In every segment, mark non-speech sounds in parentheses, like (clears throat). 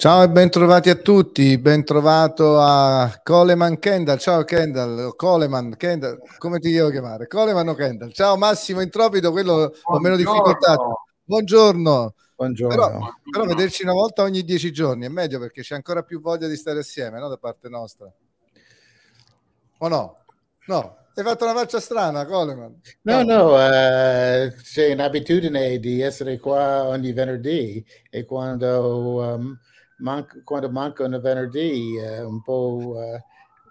Ciao e bentrovati a tutti, bentrovato a Coleman Kendall, ciao Kendall, Coleman, Kendall, come ti devo chiamare? Coleman o Kendall? Ciao Massimo Intropido, quello Buongiorno. ho meno difficoltà. Buongiorno. Buongiorno. Però, però, vederci una volta ogni dieci giorni è meglio perché c'è ancora più voglia di stare assieme, no? Da parte nostra. O no? No. Hai fatto una faccia strana, Coleman. No, no, no eh, c'è un'abitudine di essere qua ogni venerdì e quando... Um, manc- quando mancano venerdì è eh, un po'... Eh,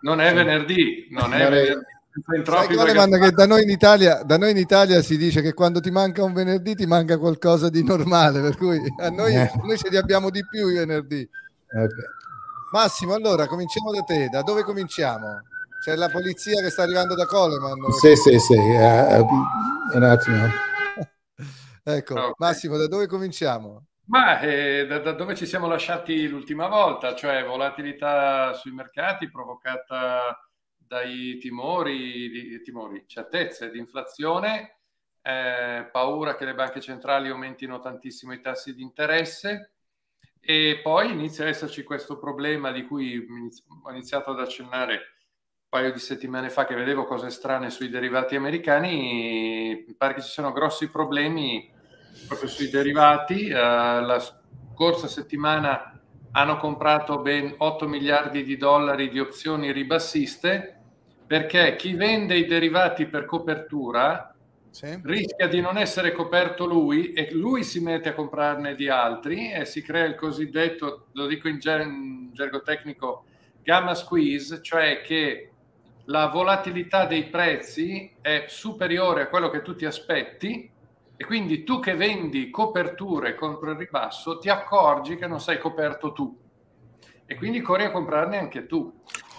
non è eh, venerdì, non è venerdì. Perché... Da, noi Italia, da, noi in Italia, si dice che quando ti manca un venerdì ti manca qualcosa di normale, per cui a noi, eh. noi ce li abbiamo di più i venerdì. Okay. Massimo, allora cominciamo da te, da dove cominciamo? C'è la polizia che sta arrivando da Coleman. Sì, sì, sì, uh, un attimo. (laughs) ecco, okay. Massimo, da dove cominciamo? Ma eh, da, da, dove ci siamo lasciati l'ultima volta, cioè volatilità sui mercati provocata dai timori, di, timori certezze di inflazione, eh, paura che le banche centrali aumentino tantissimo i tassi di interesse e poi inizia ad esserci questo problema di cui ho iniziato ad accennare un paio di settimane fa che vedevo cose strane sui derivati americani, pare che ci siano grossi problemi proprio sui derivati. Uh, la scorsa settimana hanno comprato ben 8 miliardi di dollari di opzioni ribassiste perché chi vende i derivati per copertura sì. rischia di non essere coperto lui e lui si mette a comprarne di altri e si crea il cosiddetto, lo dico in, ger- in gergo tecnico, gamma squeeze, cioè che la volatilità dei prezzi è superiore a quello che tu ti aspetti e quindi tu che vendi coperture contro il ribasso ti accorgi che non sei coperto tu e quindi corri a comprarne anche tu.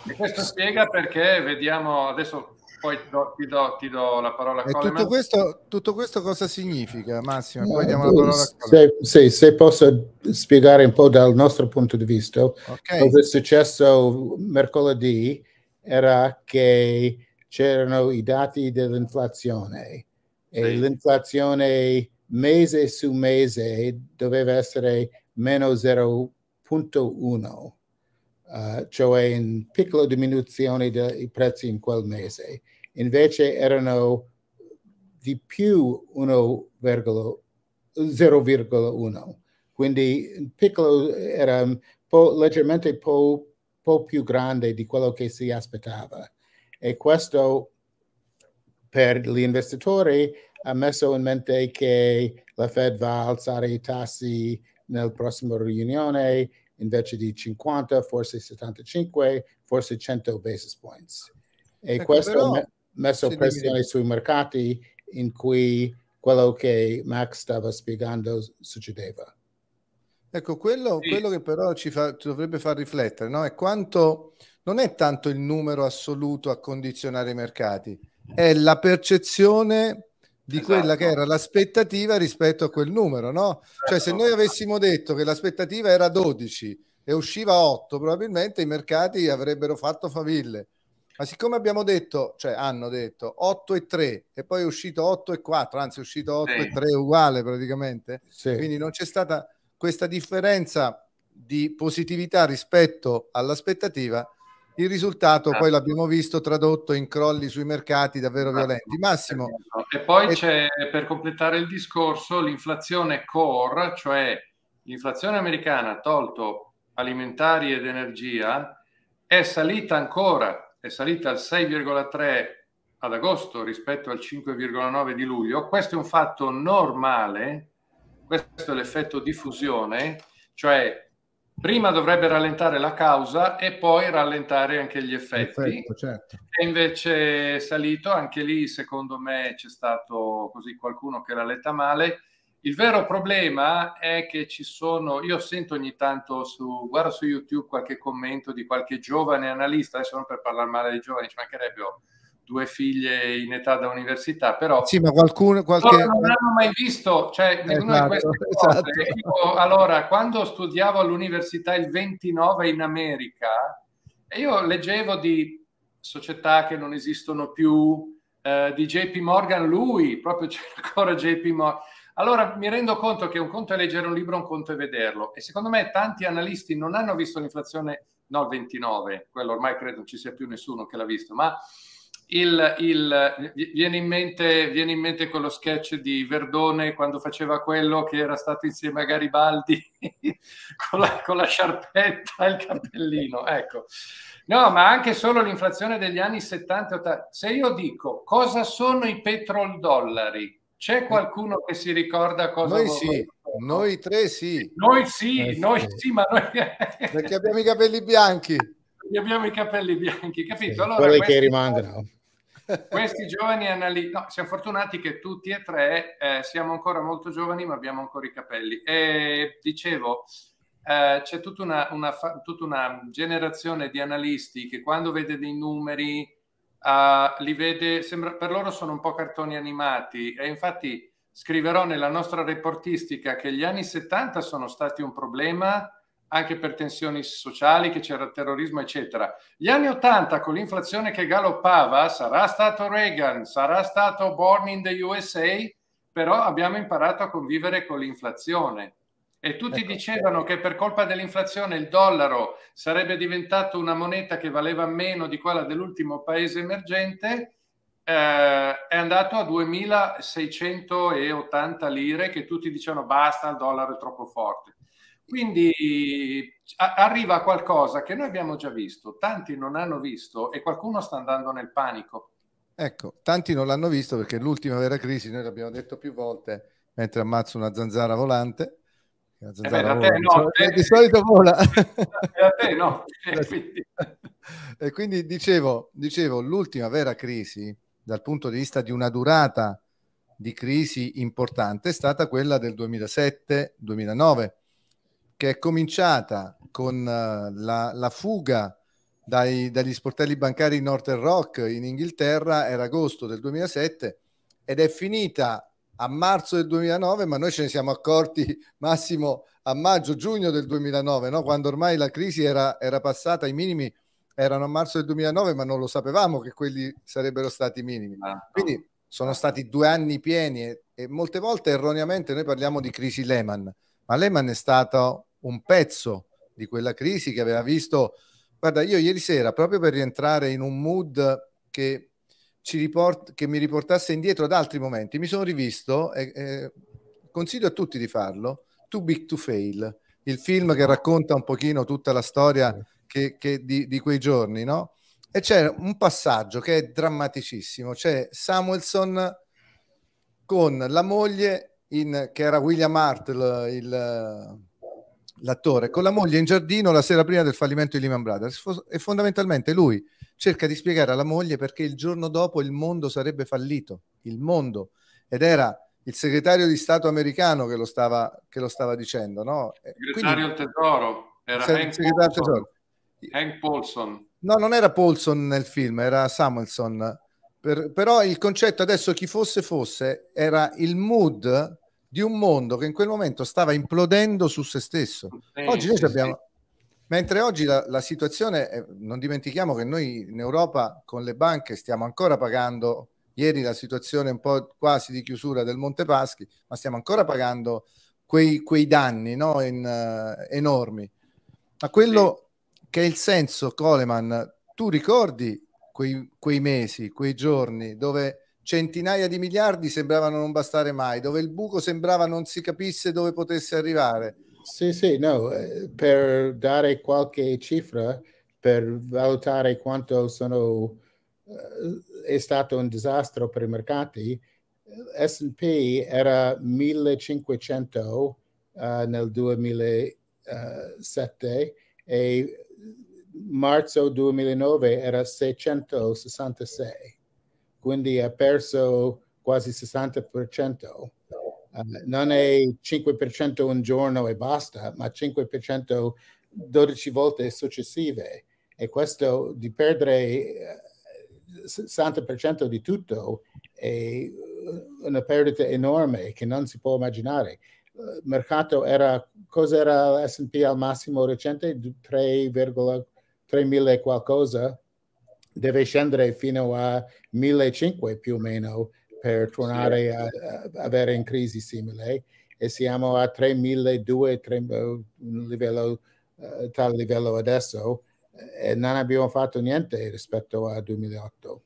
E questo spiega perché vediamo adesso poi ti do, ti do, ti do la parola a Coleman. Tutto questo, tutto questo cosa significa, Massimo? Poi eh, diamo la parola a Coleman. Se, se, se posso spiegare un po' dal nostro punto di vista, okay. cosa è successo mercoledì era che c'erano i dati dell'inflazione e sì. l'inflazione mese su mese doveva essere meno 0.1, uh, eh, cioè in piccola diminuzione dei prezzi in quel mese. Invece erano di più 0,1, quindi il piccolo era po', leggermente po', po' più grande di quello che si aspettava. E questo per gli investitori ha messo in mente che la Fed va a alzare i tassi nel prossimo riunione invece di 50, forse 75, forse 100 basis points. E ecco, questo ha messo pressione sui mercati in cui quello che Max stava spiegando succedeva. Ecco, quello, sì. quello che però ci, fa, ci, dovrebbe far riflettere no? è quanto non è tanto il numero assoluto a condizionare i mercati, è la percezione di esatto. quella che era l'aspettativa rispetto a quel numero, no? Certo. Cioè se noi certo. avessimo detto che l'aspettativa era 12 e usciva 8, probabilmente i mercati avrebbero fatto faville. Ma siccome abbiamo detto, cioè hanno detto 8 e 3 e poi è uscito 8 e 4, anzi è uscito 8 sì. e 3 uguale praticamente, sì. quindi non c'è stata questa differenza di positività rispetto all'aspettativa, il risultato ah. poi l'abbiamo visto tradotto in crolli sui mercati davvero ah, violenti. Massimo. Certo. E poi è... c'è, per completare il discorso, l'inflazione core, cioè l'inflazione americana tolto alimentari ed energia, è salita ancora, è salita al 6,3 ad agosto rispetto al 5,9 di luglio. Questo è un fatto normale, questo è l'effetto diffusione, cioè prima dovrebbe rallentare la causa e poi rallentare anche gli effetti. Perfetto, certo. E invece è salito, anche lì secondo me c'è stato così qualcuno che l'ha letta male. Il vero problema è che ci sono, io sento ogni tanto su, guarda su YouTube qualche commento di qualche giovane analista, adesso non per parlare male dei giovani, ci mancherebbe, due figlie in età da università, però sì, ma qualcuno, qualche... non hanno mai visto, cioè, esatto, esatto. Io, allora, quando studiavo all'università il 29 in America, io leggevo di società che non esistono più, eh, di JP Morgan, lui, proprio c'è ancora JP Morgan. Allora mi rendo conto che un conto è leggere un libro, un conto è vederlo. E secondo me tanti analisti non hanno visto l'inflazione, no, il 29, quello ormai credo non ci sia più nessuno che l'ha visto, ma il, il, viene, in mente, viene, in mente, quello sketch di Verdone quando faceva quello che era stato insieme a Garibaldi (laughs) con, la, con la sciarpetta e il cappellino. Ecco. No, ma anche solo l'inflazione degli anni 70-80. e Se io dico cosa sono i petrol dollari, c'è qualcuno che si ricorda cosa noi sì, noi tre sì. Noi sì, noi, noi sì. sì, ma noi... (laughs) Perché abbiamo i capelli bianchi abbiamo i capelli bianchi, capito? Sì, allora, quelli che rimangono. Questi giovani analisti, no, siamo fortunati che tutti e tre eh, siamo ancora molto giovani ma abbiamo ancora i capelli. E dicevo, eh, c'è tutta una, una, tutta una, generazione di analisti che quando vede dei numeri eh, li vede, sembra, per loro sono un po' cartoni animati e infatti scriverò nella nostra reportistica che gli anni 70 sono stati un problema anche per tensioni sociali, che c'era terrorismo, eccetera. Gli anni 80, con l'inflazione che galoppava, sarà stato Reagan, sarà stato Born in the USA, però abbiamo imparato a convivere con l'inflazione. E tutti ecco. dicevano che per colpa dell'inflazione il dollaro sarebbe diventato una moneta che valeva meno di quella dell'ultimo paese emergente, eh, è andato a 2.680 lire che tutti dicevano basta, il dollaro è troppo forte quindi arriva qualcosa che noi abbiamo già visto, tanti non hanno visto e qualcuno sta andando nel panico. Ecco, tanti non l'hanno visto perché l'ultima vera crisi, noi l'abbiamo detto più volte, mentre ammazzo una zanzara volante, la zanzara eh beh, te, no, cioè, eh, di solito vola. (laughs) Te, no. Eh, (laughs) e quindi dicevo, dicevo, l'ultima vera crisi dal punto di vista di una durata di crisi importante è stata quella del 2007-2009 che è cominciata con uh, la, la, fuga dai, dagli sportelli bancari di Northern Rock in Inghilterra, era agosto del 2007 ed è finita a marzo del 2009, ma noi ce ne siamo accorti (laughs) massimo a maggio-giugno del 2009, no? quando ormai la crisi era, era passata i minimi erano a marzo del 2009, ma non lo sapevamo che quelli sarebbero stati i minimi. Ah, Quindi sono stati due anni pieni e, e molte volte erroneamente noi parliamo di crisi Lehman, ma Lehman è stato un pezzo di quella crisi che aveva visto. Guarda, io ieri sera, proprio per rientrare in un mood che, riport- che mi riportasse indietro ad altri momenti, mi sono rivisto, e, e consiglio a tutti di farlo, Too Big to Fail, il film che racconta un pochino tutta la storia che, che di, di, quei giorni, no? E c'è un passaggio che è drammaticissimo, c'è Samuelson con la moglie in, che era William Hartl, il, l'attore, con la moglie in giardino la sera prima del fallimento di Lehman Brothers e fondamentalmente lui cerca di spiegare alla moglie perché il giorno dopo il mondo sarebbe fallito, il mondo, ed era il segretario di Stato americano che lo stava, che lo stava dicendo, no? Segretario del Tesoro, era Hank Paulson. Tesoro. Hank Paulson. No, non era Paulson nel film, era Samuelson. Per, però il concetto adesso chi fosse fosse era il mood di un mondo che in quel momento stava implodendo su se stesso. Eh, oggi noi abbiamo... Mentre oggi la, la situazione, è... non dimentichiamo che noi in Europa con le banche stiamo ancora pagando, ieri la situazione un po' quasi di chiusura del Monte Paschi, ma stiamo ancora pagando quei, quei danni no? in, uh, enormi. Ma quello sì. che è il senso, Coleman, tu ricordi quei, quei mesi, quei giorni dove centinaia di miliardi sembravano non bastare mai, dove il buco sembrava non si capisse dove potesse arrivare. Sì, sì, no, eh, per dare qualche cifra, per valutare quanto sono, eh, è stato un disastro per i mercati, eh, SP era 1500 uh, nel 2007 e marzo 2009 era 666 quindi ha perso quasi il 60%. Eh, non è 5% un giorno e basta, ma 5% 12 volte successive. E questo di perdere il eh, 60% di tutto è una perdita enorme che non si può immaginare. Il eh, mercato era, cos'era l'SP al massimo recente? 3,3 mila qualcosa deve scendere fino a 1.500 più o meno per tornare a, a avere in crisi simile e siamo a 3.200, un livello, uh, tal livello adesso eh, e non abbiamo fatto niente rispetto a 2008.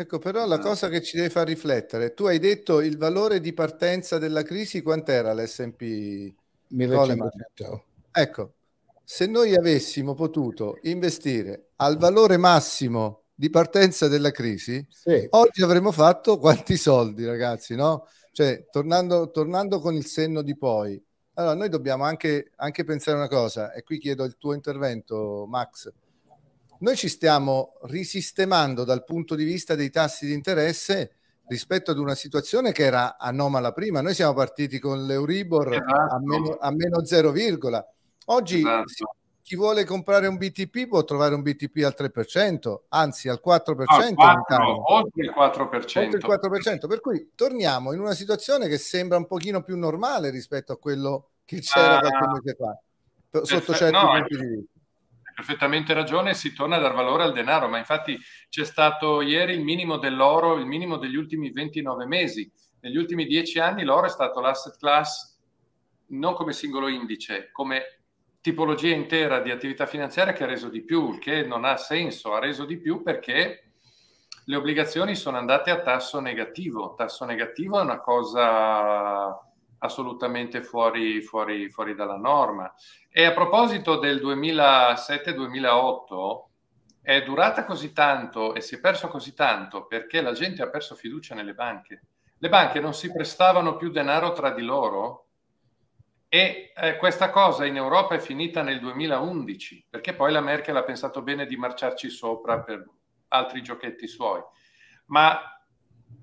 Ecco, però la ah. cosa che ci deve far riflettere, tu hai detto il valore di partenza della crisi quant'era l'S&P? 1500. Ecco, se noi avessimo potuto investire al valore massimo di partenza della crisi, sì. oggi avremmo fatto quanti soldi, ragazzi, no? Cioè, tornando, tornando, con il senno di poi, allora noi dobbiamo anche, anche pensare una cosa, e qui chiedo il tuo intervento, Max. Noi ci stiamo risistemando dal punto di vista dei tassi di interesse rispetto ad una situazione che era anomala prima. Noi siamo partiti con l'Euribor esatto. a, meno, a meno 0, Oggi esatto. chi vuole comprare un BTP può trovare un BTP al 3%, anzi al 4%. No, 4 oltre il 4%. Oltre il 4%. Per cui torniamo in una situazione che sembra un pochino più normale rispetto a quello che c'era ah, qualche mese fa, sotto certi no, punti di vista perfettamente ragione, si torna a dar valore al denaro, ma infatti c'è stato ieri il minimo dell'oro, il minimo degli ultimi 29 mesi. Negli ultimi 10 anni l'oro è stato l'asset class non come singolo indice, come tipologia intera di attività finanziaria che ha reso di più, il che non ha senso, ha reso di più perché le obbligazioni sono andate a tasso negativo. Tasso negativo è una cosa assolutamente fuori, fuori, fuori dalla norma. E a proposito del 2007-2008, è durata così tanto e si è perso così tanto perché la gente ha perso fiducia nelle banche. Le banche non si prestavano più denaro tra di loro e eh, questa cosa in Europa è finita nel 2011, perché poi la Merkel ha pensato bene di marciarci sopra per altri giochetti suoi. Ma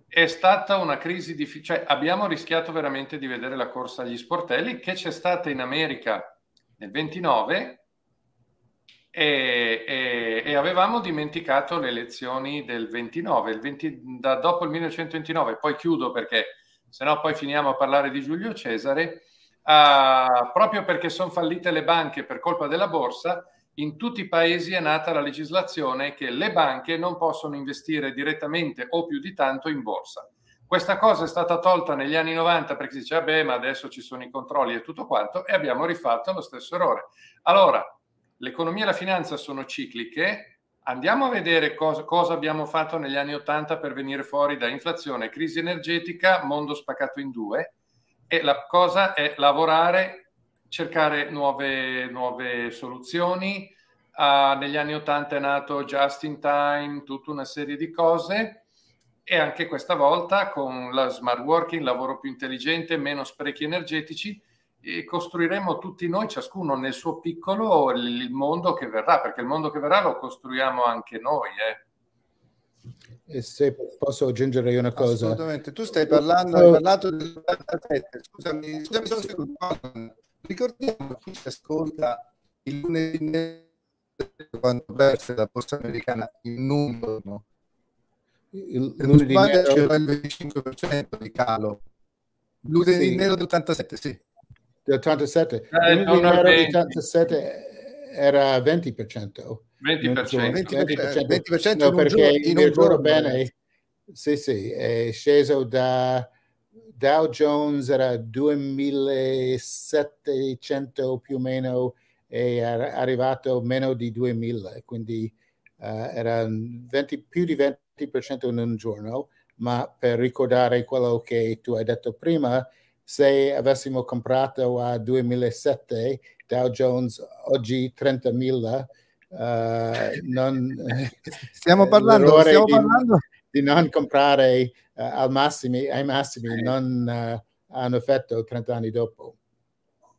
è stata una crisi difficile, cioè abbiamo rischiato veramente di vedere la corsa agli sportelli che c'è stata in America nel 29 e, e, e avevamo dimenticato le elezioni del 29, il 20, da dopo il 1929, poi chiudo perché sennò poi finiamo a parlare di Giulio Cesare uh, proprio perché sono fallite le banche per colpa della borsa, in tutti i paesi è nata la legislazione che le banche non possono investire direttamente o più di tanto in borsa. Questa cosa è stata tolta negli anni 90 perché si diceva, beh, ma adesso ci sono i controlli e tutto quanto, e abbiamo rifatto lo stesso errore. Allora, l'economia e la finanza sono cicliche, andiamo a vedere cosa, cosa abbiamo fatto negli anni 80 per venire fuori da inflazione, crisi energetica, mondo spaccato in due, e la cosa è lavorare, cercare nuove, nuove soluzioni. Uh, negli anni 80 è nato Just in Time, tutta una serie di cose e anche questa volta con la smart working, lavoro più intelligente, meno sprechi energetici, e costruiremo tutti noi, ciascuno nel suo piccolo, il mondo che verrà, perché il mondo che verrà lo costruiamo anche noi. Eh. E se posso aggiungere una cosa. Assolutamente, tu stai parlando, hai parlato del 47, scusami, scusami sono secondo. Ricordiamo chi ci ascolta il lunedì quando perse la borsa americana il numero. Il, il lunedì nero c'era il 25% di calo. Lunedì sì. nero dell'87, sì. Dell'87. Eh, lunedì nero dell'87 era 20%. 20%, 20%, cioè, perché in giorno bene. Sì, sì, è sceso da Dow Jones era 2700 più o meno e è arrivato meno di 2000, quindi uh, era 20, più di 20% in un giorno, ma per ricordare quello che tu hai detto prima, se avessimo comprato a 2007 Dow Jones oggi 30.000 eh, non, (laughs) stiamo eh, parlando, stiamo di, parlando... di, non comprare uh, al massimi, ai massimi, non uh, hanno effetto 30 anni dopo.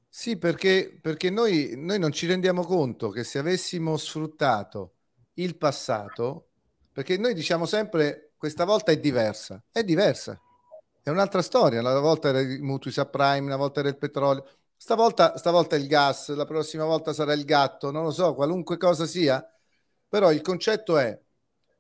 Sì, perché, perché noi, noi non ci rendiamo conto che se avessimo sfruttato il passato, perché noi diciamo sempre questa volta è diversa, è diversa, è un'altra storia, una volta era i mutui subprime, una volta era il petrolio, Stavolta, stavolta il gas, la prossima volta sarà il gatto, non lo so, qualunque cosa sia, però il concetto è,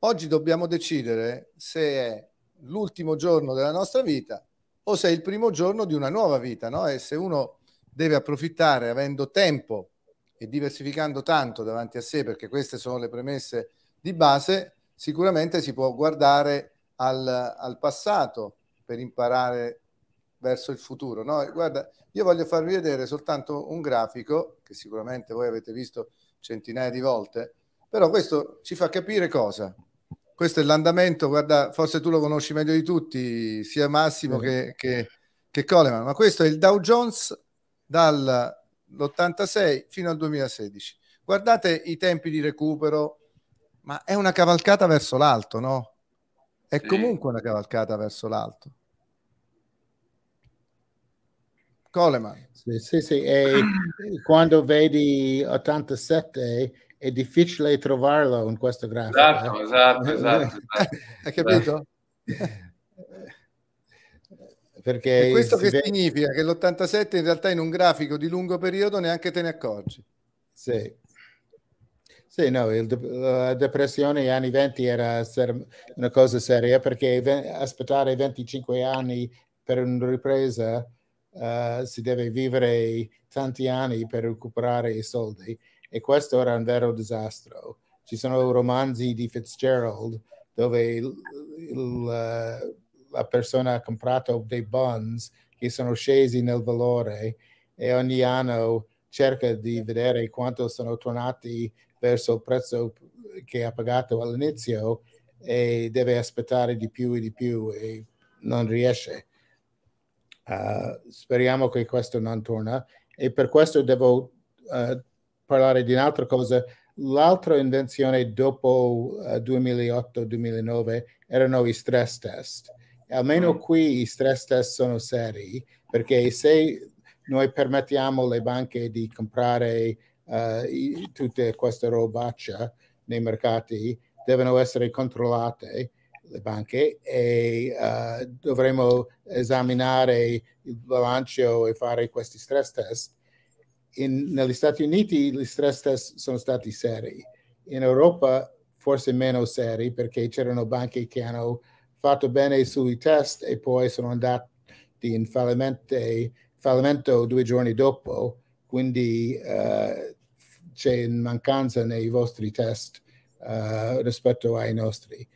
oggi dobbiamo decidere se è l'ultimo giorno della nostra vita o se è il primo giorno di una nuova vita, no? E se uno deve approfittare avendo tempo e diversificando tanto davanti a sé, perché queste sono le premesse di base, sicuramente si può guardare al, al passato per imparare verso il futuro. No? Guarda, io voglio farvi vedere soltanto un grafico che sicuramente voi avete visto centinaia di volte, però questo ci fa capire cosa. Questo è l'andamento, guarda, forse tu lo conosci meglio di tutti, sia Massimo che, che, che Coleman, ma questo è il Dow Jones dall'86 fino al 2016. Guardate i tempi di recupero, ma è una cavalcata verso l'alto, no? È comunque una cavalcata verso l'alto. Coleman. Sì, sì, sì. E quando vedi 87 è difficile trovarlo in questo grafico. Eh. Esatto, esatto, esatto, (laughs) esatto. Hai capito? (laughs) Perché e questo che vede... significa che l'87 in realtà in un grafico di lungo periodo neanche te ne accorgi. Sì. Sì, no, il, la depressione negli anni 20 era una cosa seria perché aspettare 25 anni per una ripresa uh, si deve vivere tanti anni per recuperare i soldi e questo era un vero disastro. Ci sono romanzi di Fitzgerald dove il, il, eh, la persona ha comprato dei bonds che sono scesi nel valore e ogni anno cerca di vedere quanto sono tornati verso il prezzo che ha pagato all'inizio e deve aspettare di più e di più e non riesce. Uh, speriamo che questo non torna e per questo devo uh, parlare di un'altra cosa. L'altra invenzione dopo uh, eh, 2008-2009 erano i stress test. Almeno mm. qui i stress test sono seri perché se noi permettiamo alle banche di comprare tutte queste robacce nei mercati, devono essere controllate le banche e uh, dovremo esaminare il bilancio e fare questi stress test. In, negli Stati Uniti gli stress test sono stati seri, in Europa forse meno seri perché c'erano banche che hanno fatto bene sui test e poi sono andati in fallimento due giorni dopo, quindi uh, c'è mancanza nei vostri test uh, rispetto ai nostri.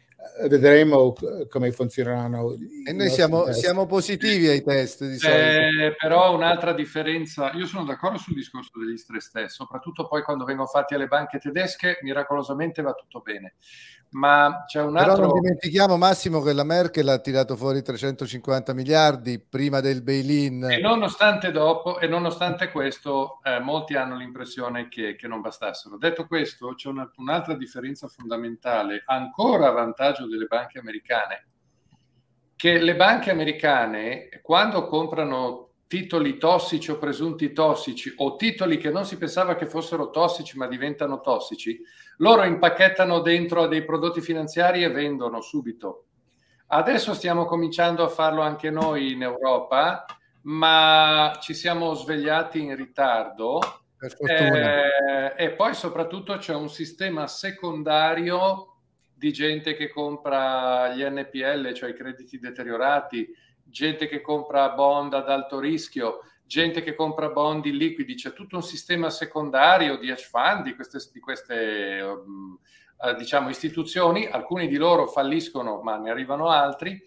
Eh, vedremo come funzioneranno. E noi siamo, siamo, positivi ai test di eh, solito. Eh, però un'altra differenza, io sono d'accordo sul discorso degli stress test, soprattutto poi quando vengono fatti alle banche tedesche, miracolosamente va tutto bene ma c'è un altro... Però non dimentichiamo Massimo che la Merkel ha tirato fuori 350 miliardi prima del bail-in. E nonostante, dopo, e nonostante questo eh, molti hanno l'impressione che, che, non bastassero. Detto questo c'è una, un'altra differenza fondamentale ancora a vantaggio delle banche americane che le banche americane quando comprano titoli tossici o presunti tossici o titoli che non si pensava che fossero tossici ma diventano tossici, loro impacchettano dentro a dei prodotti finanziari e vendono subito. Adesso stiamo cominciando a farlo anche noi in Europa, ma ci siamo svegliati in ritardo. Eh, e poi soprattutto c'è un sistema secondario di gente che compra gli NPL, cioè i crediti deteriorati, gente che compra bond ad alto rischio, gente che compra bond illiquidi, c'è tutto un sistema secondario di hedge fund, di queste, di queste mm, eh, diciamo, istituzioni, alcuni di loro falliscono ma ne arrivano altri,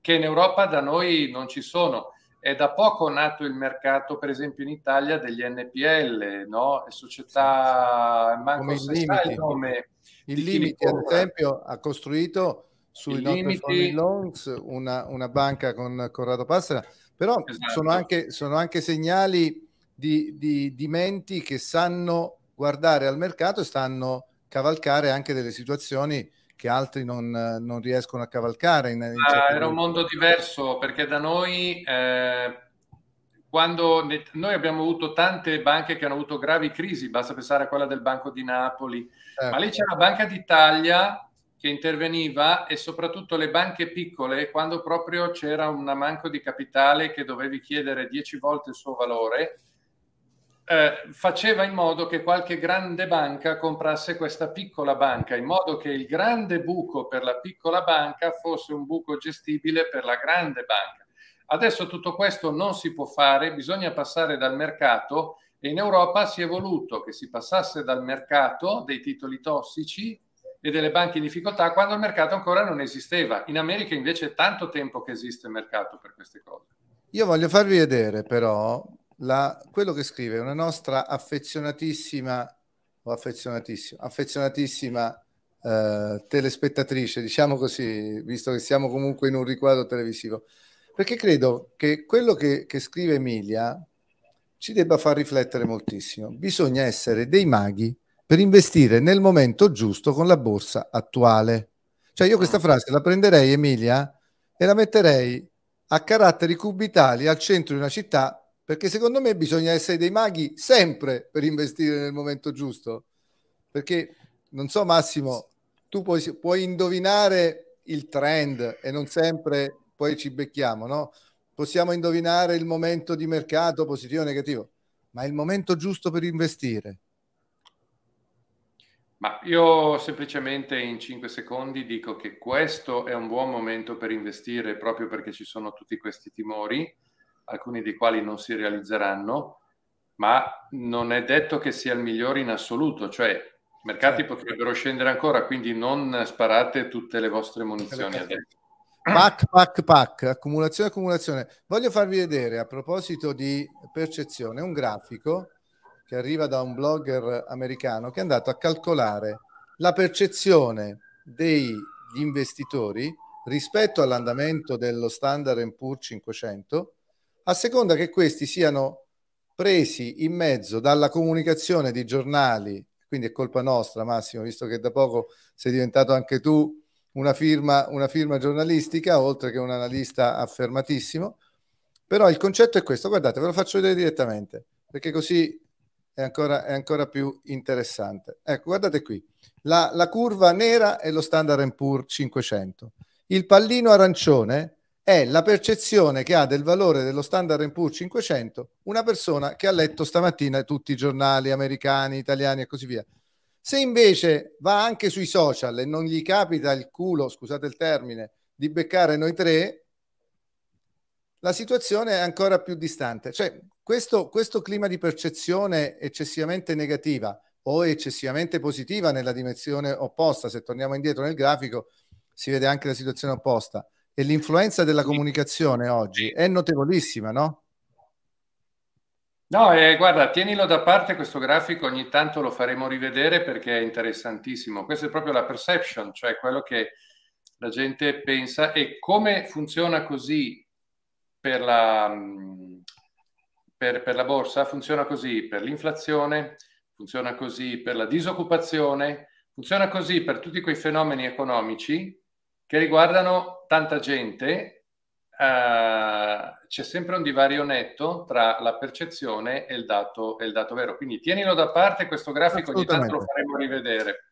che in Europa da noi non ci sono. È da poco nato il mercato, per esempio in Italia, degli NPL, no? società, manco il limite. il nome. Il limite, ad esempio, ha costruito sui limiti... loans, una, una, banca con Corrado Passera, però esatto. sono, anche, sono, anche, segnali di, di, di menti che sanno guardare al mercato e stanno cavalcare anche delle situazioni che altri non, non riescono a cavalcare. In, in ah, era un mondo diverso perché da noi, eh, quando ne, noi abbiamo avuto tante banche che hanno avuto gravi crisi, basta pensare a quella del Banco di Napoli, ecco. ma lì certo. c'è la Banca d'Italia che interveniva e soprattutto le banche piccole, quando proprio c'era un manco di capitale che dovevi chiedere dieci volte il suo valore, eh, faceva in modo che qualche grande banca comprasse questa piccola banca, in modo che il grande buco per la piccola banca fosse un buco gestibile per la grande banca. Adesso tutto questo non si può fare, bisogna passare dal mercato e in Europa si è voluto che si passasse dal mercato dei titoli tossici e delle banche in difficoltà quando il mercato ancora non esisteva. In America invece è tanto tempo che esiste il mercato per queste cose. Io voglio farvi vedere però la, quello che scrive una nostra affezionatissima o affezionatissima, affezionatissima eh, telespettatrice, diciamo così, visto che siamo comunque in un riquadro televisivo, perché credo che quello che, che scrive Emilia ci debba far riflettere moltissimo. Bisogna essere dei maghi per investire nel momento giusto con la borsa attuale. Cioè io questa ah. frase la prenderei Emilia e la metterei a caratteri cubitali al centro di una città perché secondo me bisogna essere dei maghi sempre per investire nel momento giusto. Perché non so Massimo, tu puoi, puoi indovinare il trend e non sempre poi ci becchiamo, no? Possiamo indovinare il momento di mercato positivo o negativo, ma è il momento giusto per investire ma io semplicemente in 5 secondi dico che questo è un buon momento per investire proprio perché ci sono tutti questi timori, alcuni dei quali non si realizzeranno, ma non è detto che sia il migliore in assoluto, cioè i mercati certo. potrebbero scendere ancora, quindi non sparate tutte le vostre munizioni certo. adesso. Pac, pac, pac, accumulazione, accumulazione. Voglio farvi vedere a proposito di percezione un grafico che arriva da un blogger americano che è andato a calcolare la percezione degli investitori rispetto all'andamento dello standard Poor's 500 a seconda che questi siano presi in mezzo dalla comunicazione di giornali, quindi è colpa nostra Massimo, visto che da poco sei diventato anche tu una firma, una firma giornalistica, oltre che un analista affermatissimo, però il concetto è questo, guardate, ve lo faccio vedere direttamente, perché così è ancora, è ancora più interessante. Ecco, guardate qui, la, la curva nera è lo standard Poor 500. Il pallino arancione è la percezione che ha del valore dello standard Poor 500 una persona che ha letto stamattina tutti i giornali americani, italiani e così via. Se invece va anche sui social e non gli capita il culo, scusate il termine, di beccare noi tre, la situazione è ancora più distante. Cioè, questo, questo clima di percezione eccessivamente negativa o eccessivamente positiva nella dimensione opposta, se torniamo indietro nel grafico si vede anche la situazione opposta, e l'influenza della comunicazione oggi è notevolissima, no? No, eh, guarda, tienilo da parte questo grafico, ogni tanto lo faremo rivedere perché è interessantissimo. Questa è proprio la perception, cioè quello che la gente pensa e come funziona così per la, mm, per, per la borsa funziona così per l'inflazione, funziona così per la disoccupazione, funziona così per tutti quei fenomeni economici che riguardano tanta gente. Eh, c'è sempre un divario netto tra la percezione e il dato, e il dato vero. Quindi tienilo da parte questo grafico, ogni tanto lo faremo rivedere.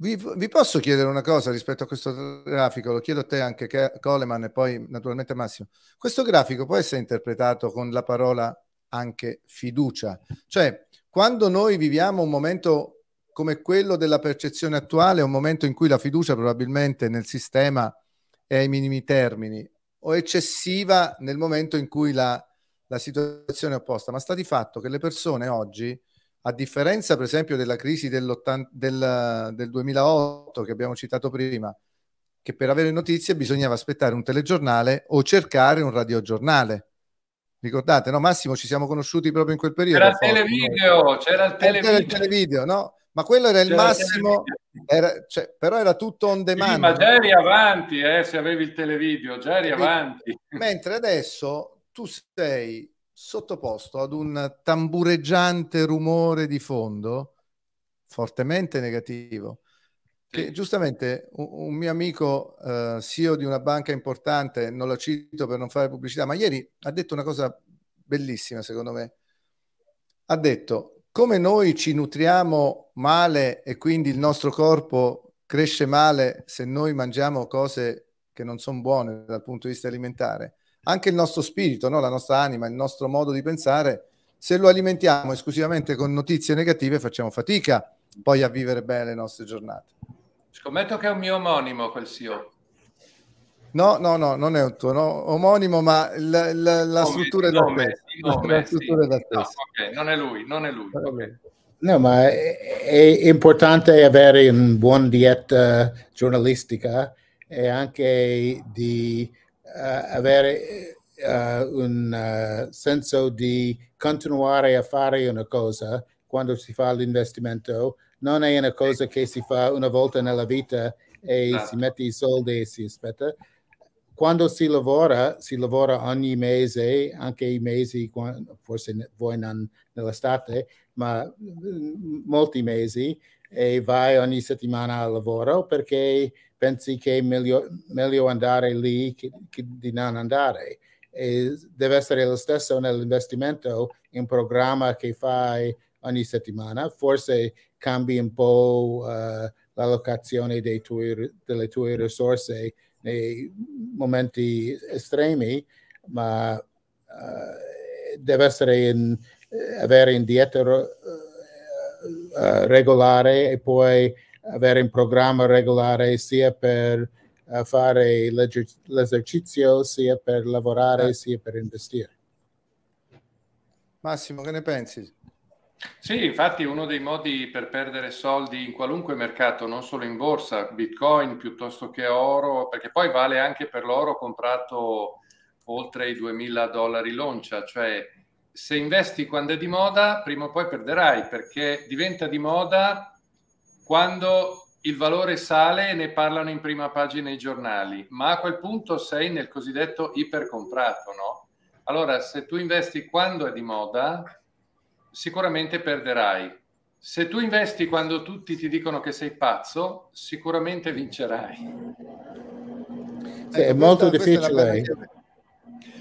Vi, vi, posso chiedere una cosa rispetto a questo grafico? Lo chiedo a te anche, Coleman, e poi naturalmente Massimo. Questo grafico può essere interpretato con la parola anche fiducia. Cioè, quando noi viviamo un momento come quello della percezione attuale, un momento in cui la fiducia probabilmente nel sistema è ai minimi termini o eccessiva nel momento in cui la, la situazione è opposta, ma sta di fatto che le persone oggi a differenza per esempio della crisi del, del 2008 che abbiamo citato prima, che per avere notizie bisognava aspettare un telegiornale o cercare un radiogiornale. Ricordate, no Massimo, ci siamo conosciuti proprio in quel periodo. C'era il televideo, c'era il eh, televideo. il televideo, no? Ma quello era il massimo, era, cioè, però era tutto on demand. Sì, ma già eri avanti, eh, se avevi il televideo, già eri avanti. Mentre adesso tu sei sottoposto ad un tambureggiante rumore di fondo fortemente negativo. Che giustamente un, un mio amico eh, CEO di una banca importante, non la cito per non fare pubblicità, ma ieri ha detto una cosa bellissima secondo me. Ha detto, come noi ci nutriamo male e quindi il nostro corpo cresce male se noi mangiamo cose che non sono buone dal punto di vista alimentare, anche il nostro spirito, no? la nostra anima, il nostro modo di pensare, se lo alimentiamo esclusivamente con notizie negative facciamo fatica poi a vivere bene le nostre giornate. Scommetto che è un mio omonimo quel CEO. No, no, no, non è un tuo no, omonimo, ma la, la, la nome, struttura è la nome, stessa. Sì. No, okay, non è lui, non è lui. No, ma è, è, importante avere un buon dieta eh, giornalistica eh, e anche di eh, avere eh, un eh, senso di continuare a fare una cosa quando si fa l'investimento non è una cosa che si fa una volta nella vita e si mette i soldi e si aspetta. Quando si lavora, si lavora ogni mese, anche i mesi, forse voi non nell'estate, ma mm, molti mesi, e vai ogni settimana al lavoro perché pensi che è meglio, meglio andare lì che, che di non andare. E deve essere lo stesso nell'investimento in programma che fai ogni settimana, forse cambi un po' uh, l'allocazione tuoi, delle tue risorse nei momenti estremi, ma uh, deve essere in, avere indietro uh, eh, regolare e poi avere in programma regolare sia per eh, fare l'esercizio, sia per lavorare, eh. sia per investire. Massimo, che ne pensi? Sì, infatti uno dei modi per perdere soldi in qualunque mercato, non solo in borsa, bitcoin piuttosto che oro, perché poi vale anche per l'oro comprato oltre i 2000 dollari l'oncia, cioè se investi quando è di moda, prima o poi perderai perché diventa di moda quando il valore sale ne parlano in prima pagina i giornali, ma a quel punto sei nel cosiddetto ipercomprato, no? Allora, se tu investi quando è di moda, sicuramente perderai. Se tu investi quando tutti ti dicono che sei pazzo, sicuramente vincerai. Sì, è ecco, molto difficile.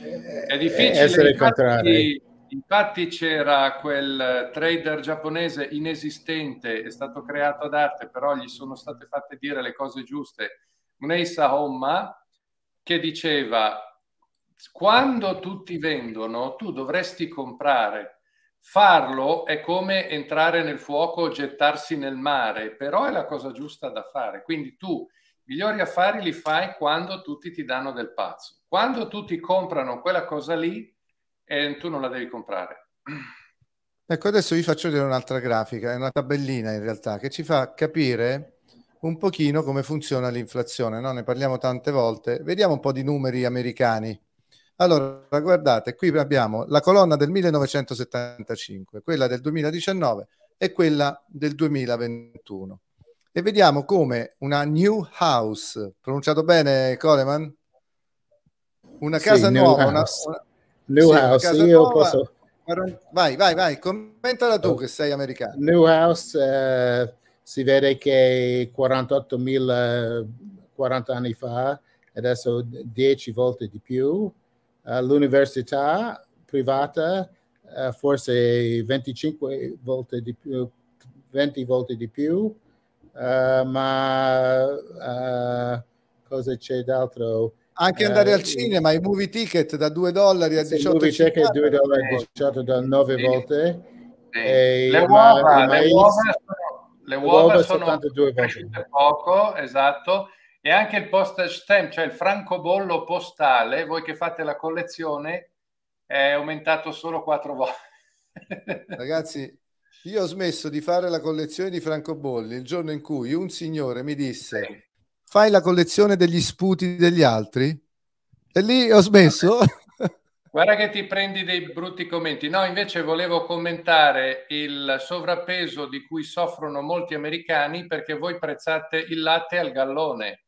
Eh. È difficile essere infatti, contrario. Infatti c'era quel trader giapponese inesistente, è stato creato ad arte, però gli sono state fatte dire le cose giuste, Neisa Homma, che diceva quando tutti vendono tu dovresti comprare. Farlo è come entrare nel fuoco o gettarsi nel mare, però è la cosa giusta da fare. Quindi tu migliori affari li fai quando tutti ti danno del pazzo. Quando tutti comprano quella cosa lì, e tu non la devi comprare. Ecco, adesso vi faccio vedere un'altra grafica, è una tabellina in realtà, che ci fa capire un pochino come funziona l'inflazione, no? ne parliamo tante volte. Vediamo un po' di numeri americani. Allora, guardate, qui abbiamo la colonna del 1975, quella del 2019 e quella del 2021. E vediamo come una new house, pronunciato bene Coleman? Una casa sì, nuova, una, Newhouse, sì, io posso... Vai, vai, vai, commentala tu oh. che sei americano. Newhouse eh, si vede che 48.000 40 anni fa, adesso 10 volte di più. Uh, l'università privata uh, forse 25 volte di più, 20 volte di più. Uh, ma eh, cosa c'è d'altro? Anche eh, andare eh, al cinema, i movie ticket da 2 dollari a 18 dollari. Il movie ticket 2 dollari a 18 dollari 9 sì. volte. Sì. le, uova, le, uova sono, le uova sono cresciute poco, esatto. E anche il postage stamp, cioè il francobollo postale, voi che fate la collezione, è aumentato solo 4 volte. (laughs) Ragazzi, io ho smesso di fare la collezione di francobolli il giorno in cui un signore mi disse fai la collezione degli sputi degli altri? E lì ho smesso. (laughs) Guarda che ti prendi dei brutti commenti. No, invece volevo commentare il sovrappeso di cui soffrono molti americani perché voi prezzate il latte al gallone.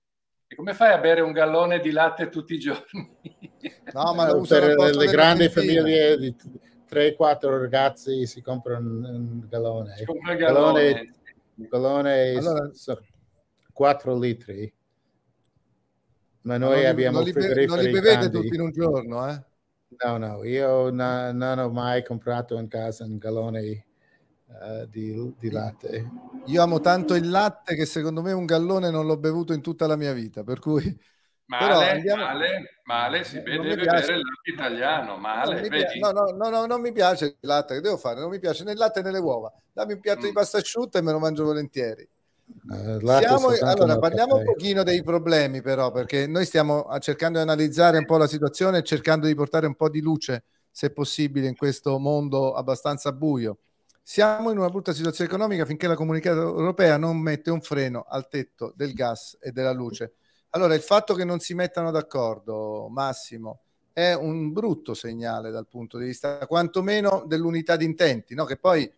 E come fai a bere un gallone di latte tutti i giorni? (laughs) No, ma per le grandi famiglie di 3-4 ragazzi si comprano un gallone. Si compra il gallone. gallone, gallone allora, 4 litri, ma noi non, abbiamo non li, frigoriferi Non li bevete grandi. tutti in un giorno, eh? No, no, io no, non ho mai comprato in casa un gallone uh, di, di, latte. Io amo tanto il latte che secondo me un gallone non l'ho bevuto in tutta la mia vita, per cui... Male, Però, andiamo... male, male, si vede eh, bevere il latte italiano, male, no, no, no, no, non mi piace il latte, che devo fare? Non mi piace né il latte né le uova. Dammi un piatto mm. di pasta asciutta e me lo mangio volentieri. Eh, Siamo, allora, parliamo un pochino dei problemi però, perché noi stiamo ah, cercando di analizzare un po' la situazione cercando di portare un po' di luce, se possibile, in questo mondo abbastanza buio. Siamo in una brutta situazione economica finché la comunità europea non mette un freno al tetto del gas e della luce. Allora, il fatto che non si mettano d'accordo, Massimo, è un brutto segnale dal punto di vista quantomeno dell'unità di intenti, no? che poi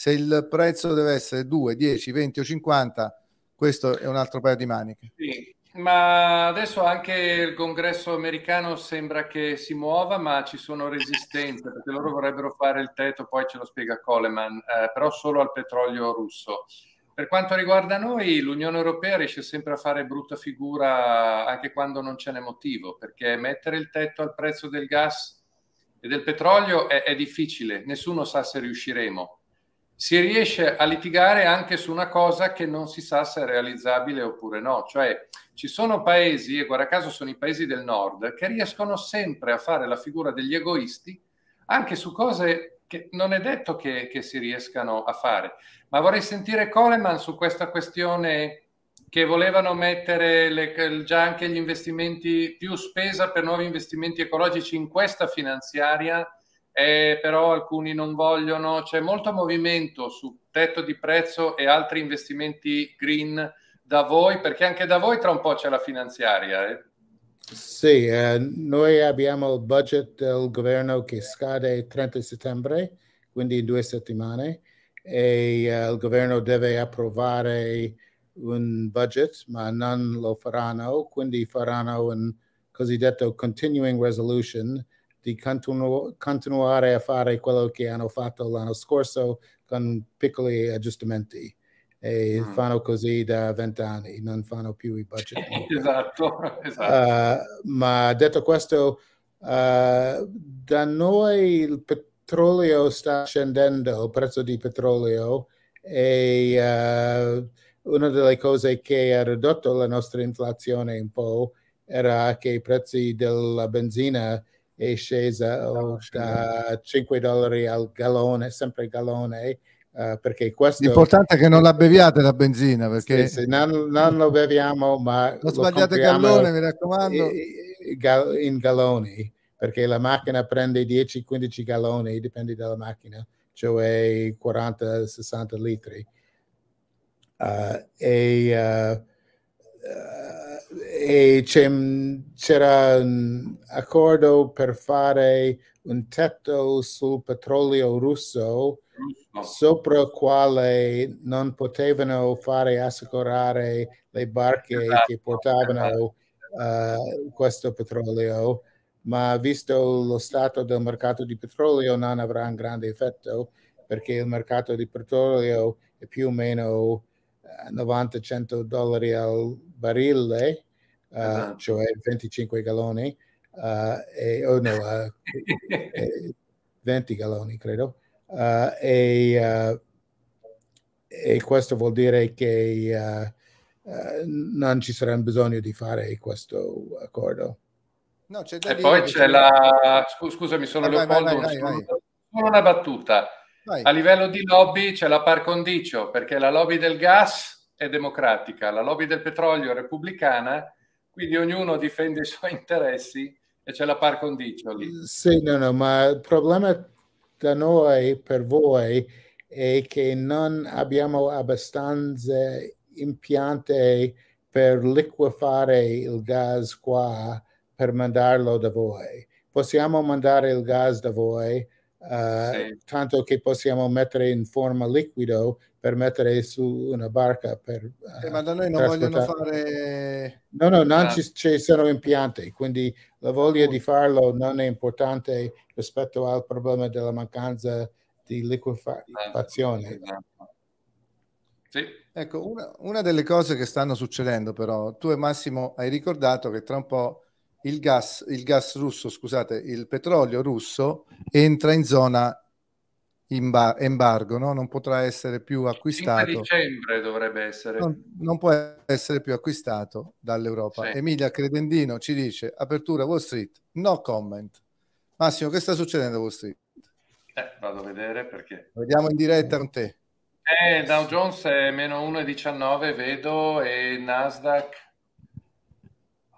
se il prezzo deve essere 2, 10, 20 o 50, questo è un altro paio di maniche. Sì, ma adesso anche il congresso americano sembra che si muova, ma ci sono resistenze perché loro vorrebbero fare il tetto, poi ce lo spiega Coleman, eh, però solo al petrolio russo. Per quanto riguarda noi, l'Unione Europea riesce sempre a fare brutta figura anche quando non ce n'è motivo, perché mettere il tetto al prezzo del gas e del petrolio è, è difficile, nessuno sa se riusciremo si riesce a litigare anche su una cosa che non si sa se è realizzabile oppure no. Cioè ci sono paesi, e guarda caso sono i paesi del nord, che riescono sempre a fare la figura degli egoisti anche su cose che non è detto che, che si riescano a fare. Ma vorrei sentire Coleman su questa questione che volevano mettere le, già anche gli investimenti più spesa per nuovi investimenti ecologici in questa finanziaria eh, però alcuni non vogliono, c'è molto movimento su tetto di prezzo e altri investimenti green da voi, perché anche da voi tra un po' c'è la finanziaria. Eh? Sì, eh, noi abbiamo il budget del governo che scade il 30 settembre, quindi in due settimane, e eh, il governo deve approvare un budget, ma non lo faranno, quindi faranno un cosiddetto continuing resolution di continu- continuare a fare quello che hanno fatto l'anno scorso con piccoli aggiustamenti e mm. fanno così da vent'anni, non fanno più i budget. (laughs) esatto, eh, esatto. Uh, ma detto questo, uh, da noi il petrolio sta scendendo, il prezzo di petrolio, e uh, una delle cose che ha ridotto la nostra inflazione un po' era che i prezzi della benzina è scesa oh, da 5 dollari al gallone, sempre gallone, Uh, perché questo l'importante è che non la beviate la benzina perché sì, sì, non, non, lo beviamo ma non sbagliate gallone mi raccomando in galloni perché la macchina prende 10-15 galloni dipende dalla macchina cioè 40-60 litri uh, e uh, e mm, c'era un mm, accordo per fare un tetto sul petrolio russo sopra il quale non potevano fare assicurare le barche esatto. che portavano uh, questo petrolio, ma visto lo stato del mercato di petrolio non avrà un grande effetto perché il mercato di petrolio è più o meno 90-100 eh, dollari al barile, eh, esatto. cioè 25 galloni, eh, e, oh no, 20 (laughs) galloni credo, e, e, questo vuol dire che non ci sarà bisogno di fare questo accordo. No, c'è e poi c'è la... Scusami, sono ah, Leopoldo, vai, vai, vai, solo una battuta. A livello di lobby c'è la par condicio, perché la lobby del gas è democratica, la lobby del petrolio è repubblicana, quindi ognuno difende i suoi (laughs) interessi e c'è la par condicio lì. Sì, no, no, ma il problema da noi, per voi, è che non abbiamo abbastanza impianti per liquefare il gas qua per mandarlo da voi. Possiamo mandare il gas da voi, eh, sì. tanto che possiamo mettere in forma liquido per mettere su una barca per... Eh, eh, ma da noi non vogliono fare... No, no, non ah. ci, ci, sono impianti, quindi la voglia di farlo non è importante rispetto al problema della mancanza di liquefazione. Esatto, esatto. Sì. Ecco, una, una delle cose che stanno succedendo però, tu e Massimo hai ricordato che tra un po' il gas, il gas russo, scusate, il petrolio russo entra in zona imba- embargo, no? non potrà essere più acquistato. 5 dicembre dovrebbe essere. Non, non può essere più acquistato dall'Europa. Sì. Emilia Credendino ci dice, apertura Wall Street, no comment. Massimo, che sta succedendo a Wall Street? Eh, vado a vedere perché. Vediamo in diretta con te. Eh, Dow Jones è meno 1,19, vedo, e Nasdaq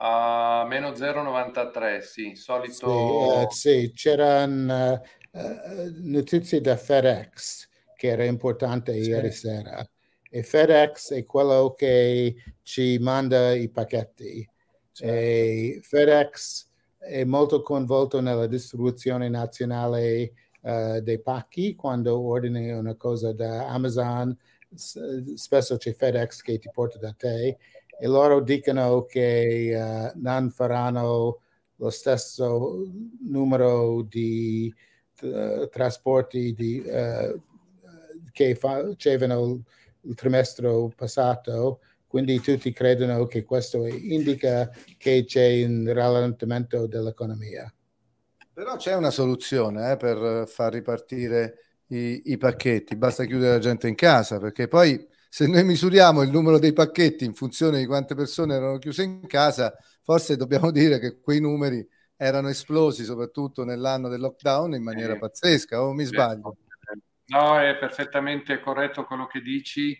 Uh, meno 0,93, sì, solito... Sì, uh, sì. c'erano uh, notizie da FedEx che era importante sì. ieri sera. E FedEx è quello che ci manda i pacchetti. Certo. FedEx è molto coinvolto nella distribuzione nazionale dei pacchi quando ordini una cosa da Amazon. Spesso c'è FedEx che ti porta da te e loro dicono che uh, non faranno lo stesso numero di uh, trasporti di, uh, che facevano il trimestre passato, quindi tutti credono che questo indica che c'è un rallentamento dell'economia. Però c'è una soluzione eh, per far ripartire i, i, pacchetti, basta chiudere la gente in casa, perché poi se noi misuriamo il numero dei pacchetti in funzione di quante persone erano chiuse in casa, forse dobbiamo dire che quei numeri erano esplosi soprattutto nell'anno del lockdown in maniera eh, pazzesca, o mi eh, sbaglio? Eh, no, è perfettamente corretto quello che dici.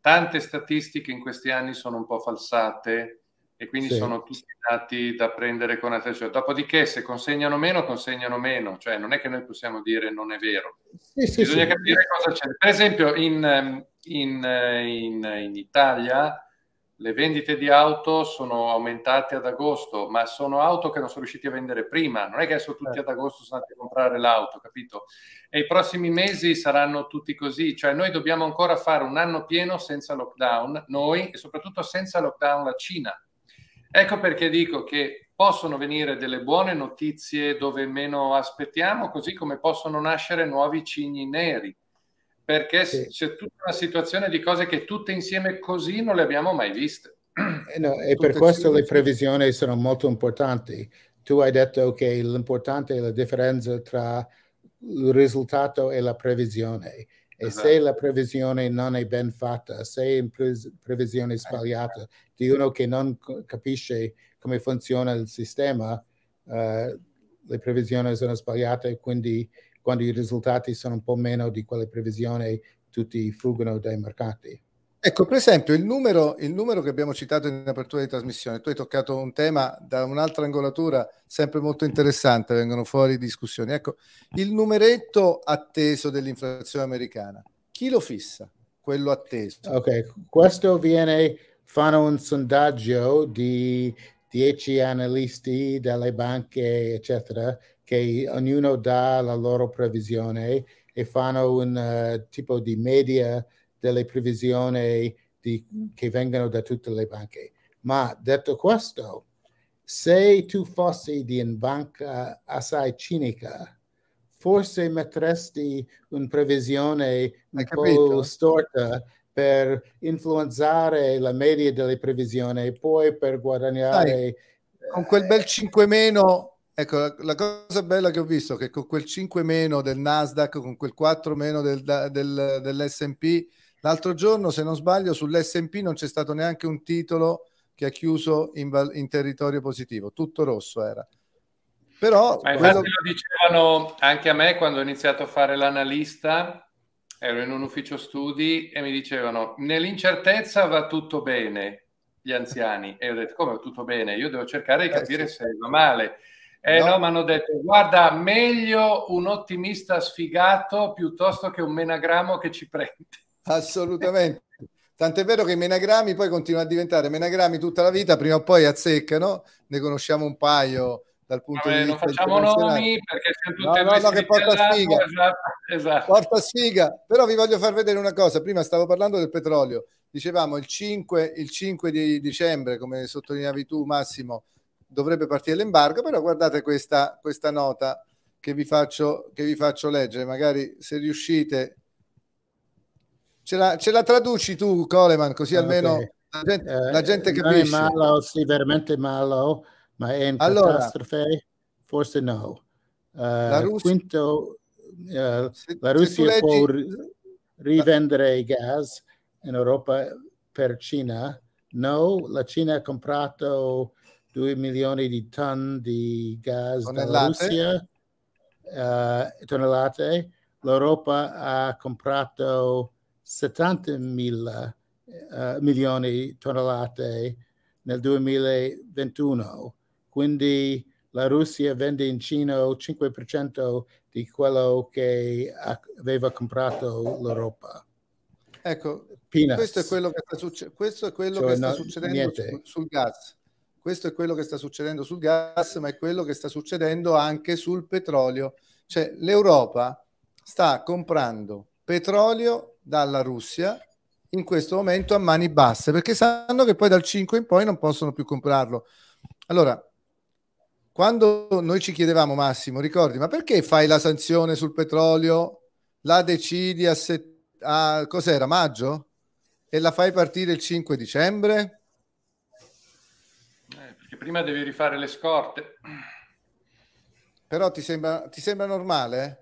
Tante statistiche in questi anni sono un po' falsate, e quindi sì. sono tutti dati da prendere con attenzione. Dopodiché se consegnano meno, consegnano meno, cioè non è che noi possiamo dire non è vero. Sì, sì, Bisogna capire cosa c'è. Per esempio in, ehm, in, eh, in, eh, in Italia le vendite di auto sono aumentate ad agosto, ma sono auto che non sono riusciti a vendere prima. Non è che adesso tutti certo. ad agosto sono andati a comprare l'auto, capito? E i prossimi mesi saranno tutti così. Cioè, noi dobbiamo ancora fare un anno pieno senza lockdown, noi, e soprattutto senza lockdown la Cina. Ecco perché dico che possono venire delle buone notizie dove meno aspettiamo, così come possono nascere nuovi cigni neri, perché sì. c'è tutta una situazione di cose che tutte insieme così non le abbiamo mai viste. (clears throat) Eh no, e per questo le previsioni sono molto importanti. Tu hai detto che l'importante è la differenza tra il risultato e la previsione. E uh-huh. se la previsione non è ben fatta, se è una previsione eh. sbagliata di uno che non capisce come funziona il sistema, uh, le previsioni sono sbagliate e quindi quando i risultati sono un po' meno di quelle previsioni, tutti fuggono dai mercati. Ecco, per esempio, il numero, il numero, che abbiamo citato in apertura di trasmissione, tu hai toccato un tema da un'altra angolatura sempre molto interessante, vengono fuori discussioni. Ecco, il numeretto atteso dell'inflazione americana, chi lo fissa? Quello atteso. Ok, questo viene, fanno un sondaggio di 10 analisti dalle banche, eccetera, che ognuno dà la loro previsione e fanno un uh, tipo di media delle previsioni di, mm. che vengono da tutte le banche. Ma detto questo, se tu fossi di una banca assai cinica, forse metteresti una previsione un po' storta per influenzare la media delle previsioni e poi per guadagnare... Dai, con quel bel 5 meno, ecco, la, cosa bella che ho visto è che con quel 5 meno del Nasdaq, con quel 4 meno del, del, dell'S&P, L'altro giorno, se non sbaglio, sull'SP non c'è stato neanche un titolo che ha chiuso in, in territorio positivo, tutto rosso era. Però Ma infatti quello... lo dicevano anche a me quando ho iniziato a fare l'analista, ero in un ufficio studi e mi dicevano nell'incertezza va tutto bene gli anziani e ho detto come va tutto bene io devo cercare di eh, capire sì. se va male e eh, no. no mi hanno detto guarda meglio un ottimista sfigato piuttosto che un menagramo che ci prende assolutamente. Tant'è vero che i menagrami poi continuano a diventare menagrami tutta la vita, prima o poi azzeccano, ne conosciamo un paio dal punto Vabbè, di vista non facciamo nomi perché sempre no, no, no, che porta sfiga. esatto. Porta sfiga, però vi voglio far vedere una cosa, prima stavo parlando del petrolio, dicevamo il 5, il 5 di dicembre, come sottolineavi tu Massimo, dovrebbe partire l'embargo, però guardate questa, questa nota che vi, faccio, che vi faccio leggere, magari se riuscite Ce la, ce la traduci tu, Coleman, così eh, almeno okay. la, gente, eh, la gente capisce. Non è malo, sì, veramente malo, ma è in allora, catastrofe? Forse no. Uh, la Russia, quinto, uh, se, la Russia leggi, può rivendere i gas in Europa per Cina. No, la Cina ha comprato 2 milioni di ton di gas dalla Russia, uh, tonnellate. L'Europa ha comprato 70 mila uh, milioni tonnellate nel 2021, quindi la Russia vende in Cina il 5% di quello che aveva comprato l'Europa. Ecco, Peanuts. questo è quello che sta, succe- questo è quello cioè, che sta no, succedendo su- sul gas. Questo è quello che sta succedendo sul gas, ma è quello che sta succedendo anche sul petrolio. Cioè l'Europa sta comprando petrolio dalla Russia in questo momento a mani basse perché sanno che poi dal 5 in poi non possono più comprarlo. Allora, quando noi ci chiedevamo, Massimo, ricordi, ma perché fai la sanzione sul petrolio? La decidi a, se- a cos'era maggio e la fai partire il 5 dicembre? Eh, perché prima devi rifare le scorte. Però ti sembra, ti sembra normale?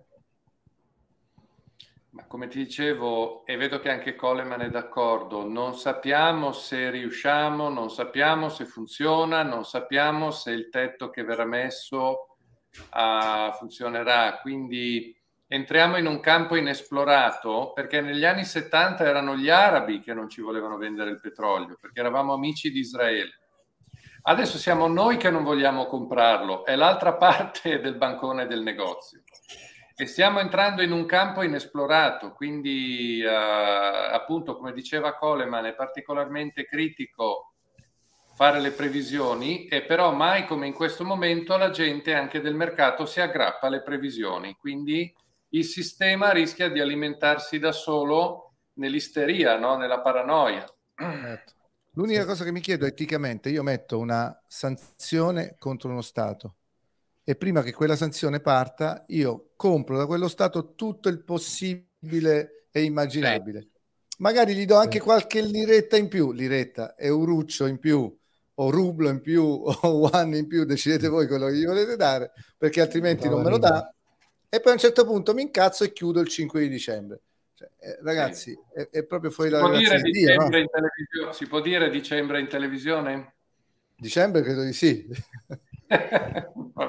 Ma come ti dicevo, e vedo che anche Coleman è d'accordo, non sappiamo se riusciamo, non sappiamo se funziona, non sappiamo se il tetto che verrà messo uh, funzionerà. Quindi entriamo in un campo inesplorato perché negli anni 70 erano gli arabi che non ci volevano vendere il petrolio perché eravamo amici di Israele. Adesso siamo noi che non vogliamo comprarlo, è l'altra (laughs) parte del bancone del negozio. E cioè, stiamo entrando in un campo inesplorato, quindi eh, appunto come diceva Coleman è particolarmente critico fare le previsioni e però mai come in questo momento la gente anche del mercato si aggrappa alle previsioni, quindi il sistema rischia di alimentarsi da solo nell'isteria, no? nella paranoia. Certo. L'unica cosa che mi chiedo eticamente, io metto una sanzione contro uno Stato e prima che quella sanzione parta io compro da quello Stato tutto il possibile e immaginabile. Magari gli do anche qualche liretta in più, liretta, euruccio in più, o rublo in più, o one in più, decidete voi quello che gli volete dare, perché altrimenti non me lo dà. E poi a un certo punto mi incazzo e chiudo il 5 di dicembre. Cioè, eh, ragazzi, è, è, proprio fuori si la può dire di Dio, no? Si può dire dicembre in televisione? Dicembre credo di sì. (laughs) Va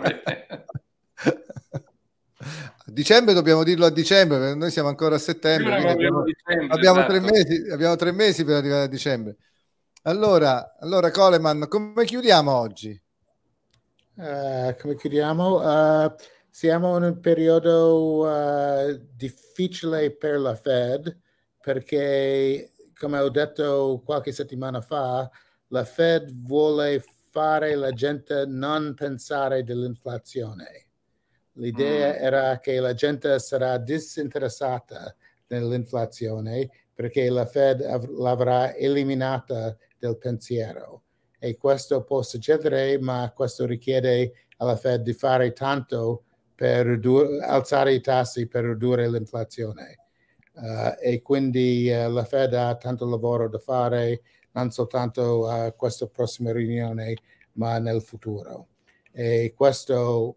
A dicembre dobbiamo dirlo a dicembre, noi siamo ancora a settembre. abbiamo, dicembre, abbiamo, esatto. tre mesi, abbiamo, tre mesi, per arrivare a dicembre. Allora, allora Coleman, come chiudiamo oggi? Uh, come chiudiamo? Uh, siamo in un periodo uh, difficile per la Fed perché, come ho detto qualche settimana fa, la Fed vuole fare la gente non pensare dell'inflazione. L'idea mm. era che la gente sarà disinteressata dell'inflazione perché la Fed av- l'avrà eliminata del pensiero. E questo può succedere, ma questo richiede alla Fed di fare tanto per ridu- alzare i tassi per ridurre l'inflazione. Uh, e quindi uh, la Fed ha tanto lavoro da fare, non soltanto a questa prossima riunione, ma nel futuro. E questo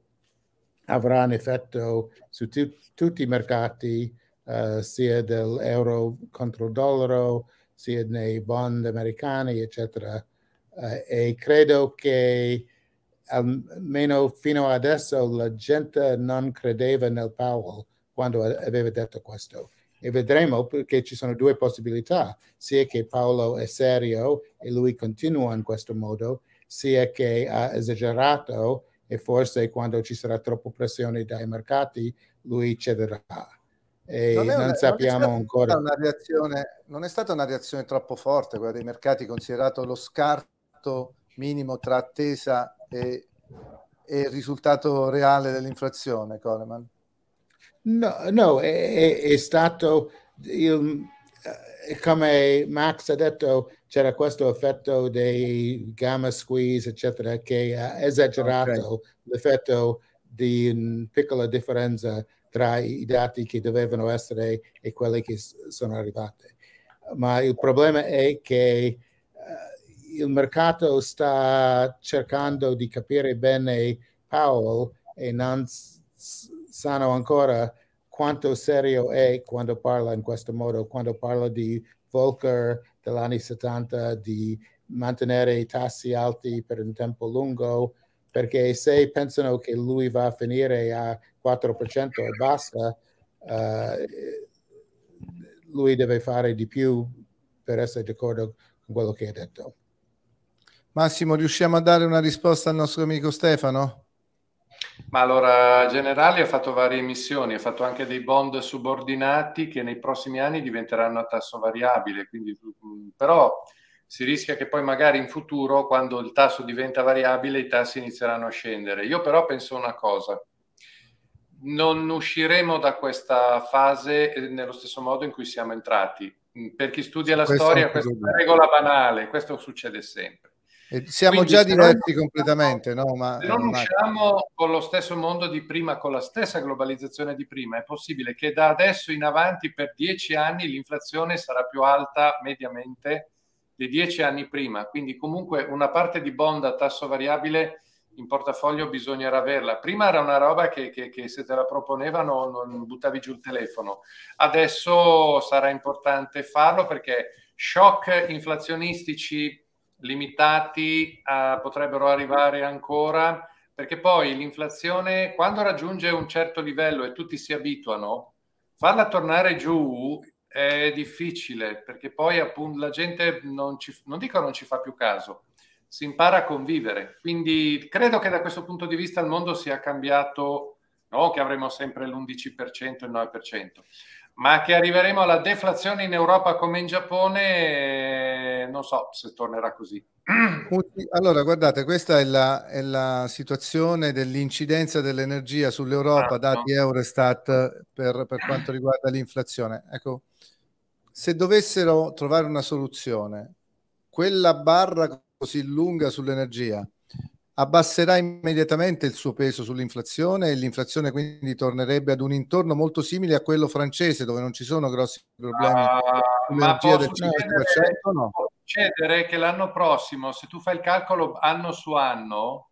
avrà un effetto su tu- tutti i mercati, uh, sia dell'euro contro il dollaro, sia nei bond americani, eccetera. Uh, e credo che almeno fino adesso la gente non credeva nel Powell quando aveva detto questo e vedremo perché ci sono due possibilità, sia che Paolo è serio e lui continua in questo modo, sia che ha esagerato e forse quando ci sarà troppa pressione dai mercati lui cederà. E non, non una, sappiamo non ancora. non è stata una reazione troppo forte quella dei mercati, considerato lo scarto minimo tra attesa e, e risultato reale dell'inflazione, Coleman. No, no è, è stato il, eh, come Max ha detto, c'era questo effetto dei gamma squeeze, eccetera, che ha esagerato okay. l'effetto di una mm, piccola differenza tra i dati che dovevano essere e quelli che sono arrivati. Ma il problema è che uh, il mercato sta cercando di capire bene Powell e non s- sanno ancora quanto serio è quando parla in questo modo, quando parla di Volcker degli anni 70, di mantenere i tassi alti per un tempo lungo, perché se pensano che lui va a finire a 4% e basta, uh, lui deve fare di più per essere d'accordo con quello che ha detto. Massimo, riusciamo a dare una risposta al nostro amico Stefano? Ma allora Generali ha fatto varie missioni, ha fatto anche dei bond subordinati che nei prossimi anni diventeranno a tasso variabile, quindi, mm, però si rischia che poi magari in futuro quando il tasso diventa variabile i tassi inizieranno a scendere. Io però penso una cosa, non usciremo da questa fase eh, nello stesso modo in cui siamo entrati. Mm, per chi studia la questo storia questa è una regola banale, questo succede sempre. Eh, siamo Quindi, già diversi non, completamente, no? Ma, se non usciamo con lo stesso mondo di prima, con la stessa globalizzazione di prima, è possibile che da adesso in avanti per dieci anni l'inflazione sarà più alta mediamente di dieci anni prima. Quindi comunque una parte di bond a tasso variabile in portafoglio bisognerà averla. Prima era una roba che, che, che, se te la proponevano non buttavi giù il telefono. Adesso sarà importante farlo perché shock inflazionistici limitati a, eh, potrebbero arrivare ancora, perché poi l'inflazione quando raggiunge un certo livello e tutti si abituano, farla tornare giù è difficile, perché poi appunto la gente non, ci, non dico non ci fa più caso, si impara a convivere. Quindi credo che da questo punto di vista il mondo sia cambiato, no che avremo sempre l'11% il 9%, ma che arriveremo alla deflazione in Europa come in Giappone non so se tornerà così. (clears throat) Allora, guardate, questa è la, è la situazione dell'incidenza dell'energia sull'Europa, certo. dati Eurostat per, per quanto riguarda l'inflazione. Ecco, se dovessero trovare una soluzione, quella barra così lunga sull'energia abbasserà immediatamente il suo peso sull'inflazione e l'inflazione quindi tornerebbe ad un intorno molto simile a quello francese dove non ci sono grossi problemi uh, ma, può succedere, no? succedere che l'anno prossimo, se tu fai il calcolo anno su anno,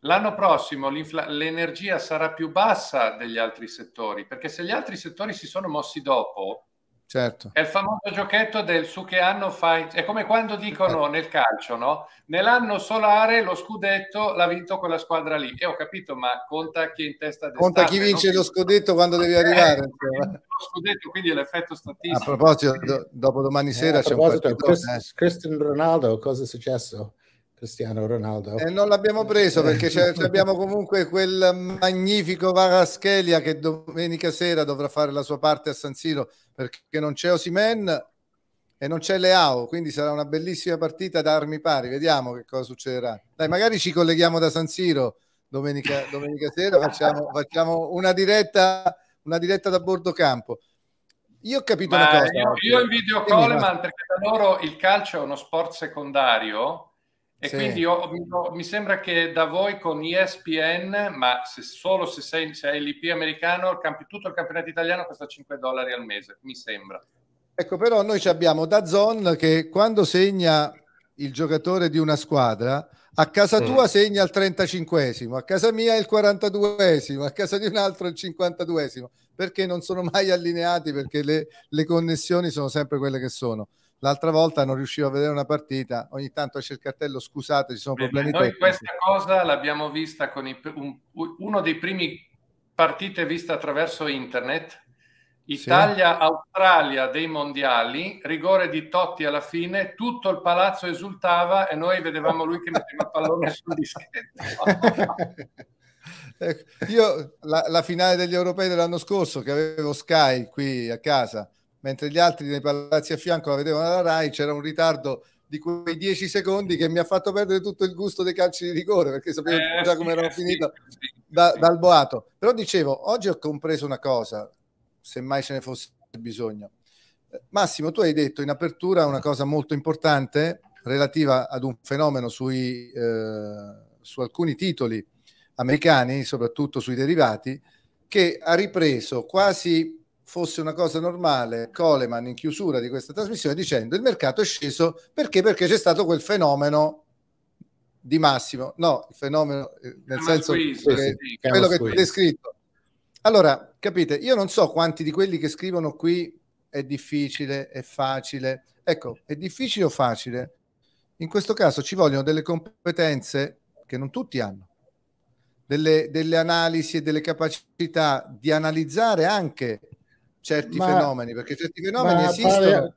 l'anno prossimo l'energia sarà più bassa degli altri settori, perché se gli altri settori si sono mossi dopo, Certo. È il famoso giochetto del su che anno fai. È come quando dicono (laughs) nel calcio, no? Nell'anno solare lo scudetto l'ha vinto quella squadra lì. E ho capito, ma conta chi è in testa d'estate. Conta chi vince lo scudetto quando devi (laughs) eh, arrivare. (laughs) lo scudetto, quindi l'effetto statistico. A proposito, do, dopo domani eh, sera eh, c'è un partito, Christian eh. Ronaldo, cosa è successo? Cristiano Ronaldo. E eh, non l'abbiamo preso perché (laughs) abbiamo comunque quel magnifico Varaschelia che domenica sera dovrà fare la sua parte a San Siro perché non c'è Osimen e non c'è Leao, quindi sarà una bellissima partita da armi pari, vediamo che cosa succederà. Dai, magari ci colleghiamo da San Siro domenica, domenica sera, facciamo, facciamo una, diretta, una diretta da bordo campo. Io ho capito Ma una cosa. Io, io invidio Coleman perché da loro il calcio è uno sport secondario e sì. quindi ho, ho, mi sembra che da voi con ESPN, ma se, solo se, sei, se hai l'IP americano, il tutto il campionato italiano costa 5 dollari al mese, mi sembra. Ecco, però noi abbiamo Dazon che quando segna il giocatore di una squadra, a casa mm. tua mm. segna il 35esimo, a casa mia il 42esimo, a casa di un altro il 52esimo, perché non sono mai (laughs) allineati, perché le, le connessioni sono sempre quelle che sono l'altra volta non riuscivo a vedere una partita, ogni tanto esce il cartello scusate ci sono Bene, problemi noi tecnici. Questa cosa l'abbiamo vista con i, un, uno dei primi partite viste attraverso internet, Italia-Australia sì. dei mondiali, rigore di Totti alla fine, tutto il palazzo esultava e noi vedevamo lui che metteva il pallone sul dischetto. (laughs) Ecco, io la, la finale degli europei dell'anno scorso che avevo Sky qui a casa, mentre gli altri nei palazzi a fianco la vedevano la RAI, c'era un ritardo di quei dieci secondi che mi ha fatto perdere tutto il gusto dei calci di rigore perché sapevo eh, già come erano sì, finito sì, da, sì. dal boato. Però dicevo, oggi ho compreso una cosa, se mai ce ne fosse bisogno. Eh, Massimo, tu hai detto in apertura una cosa molto importante relativa ad un fenomeno sui, eh, su alcuni titoli americani, soprattutto sui derivati, che ha ripreso quasi fosse una cosa normale Coleman in chiusura di questa trasmissione dicendo il mercato è sceso perché, perché c'è stato quel fenomeno di massimo, no, il fenomeno eh, nel senso squeeze, che, sì, quello squeeze. che tu hai descritto. Allora, capite, io non so quanti di quelli che scrivono qui è difficile, è facile. Ecco, è difficile o facile? In questo caso ci vogliono delle competenze che non tutti hanno, delle, delle analisi e delle capacità di analizzare anche certi Ma, fenomeni, perché certi fenomeni esistono. Parla,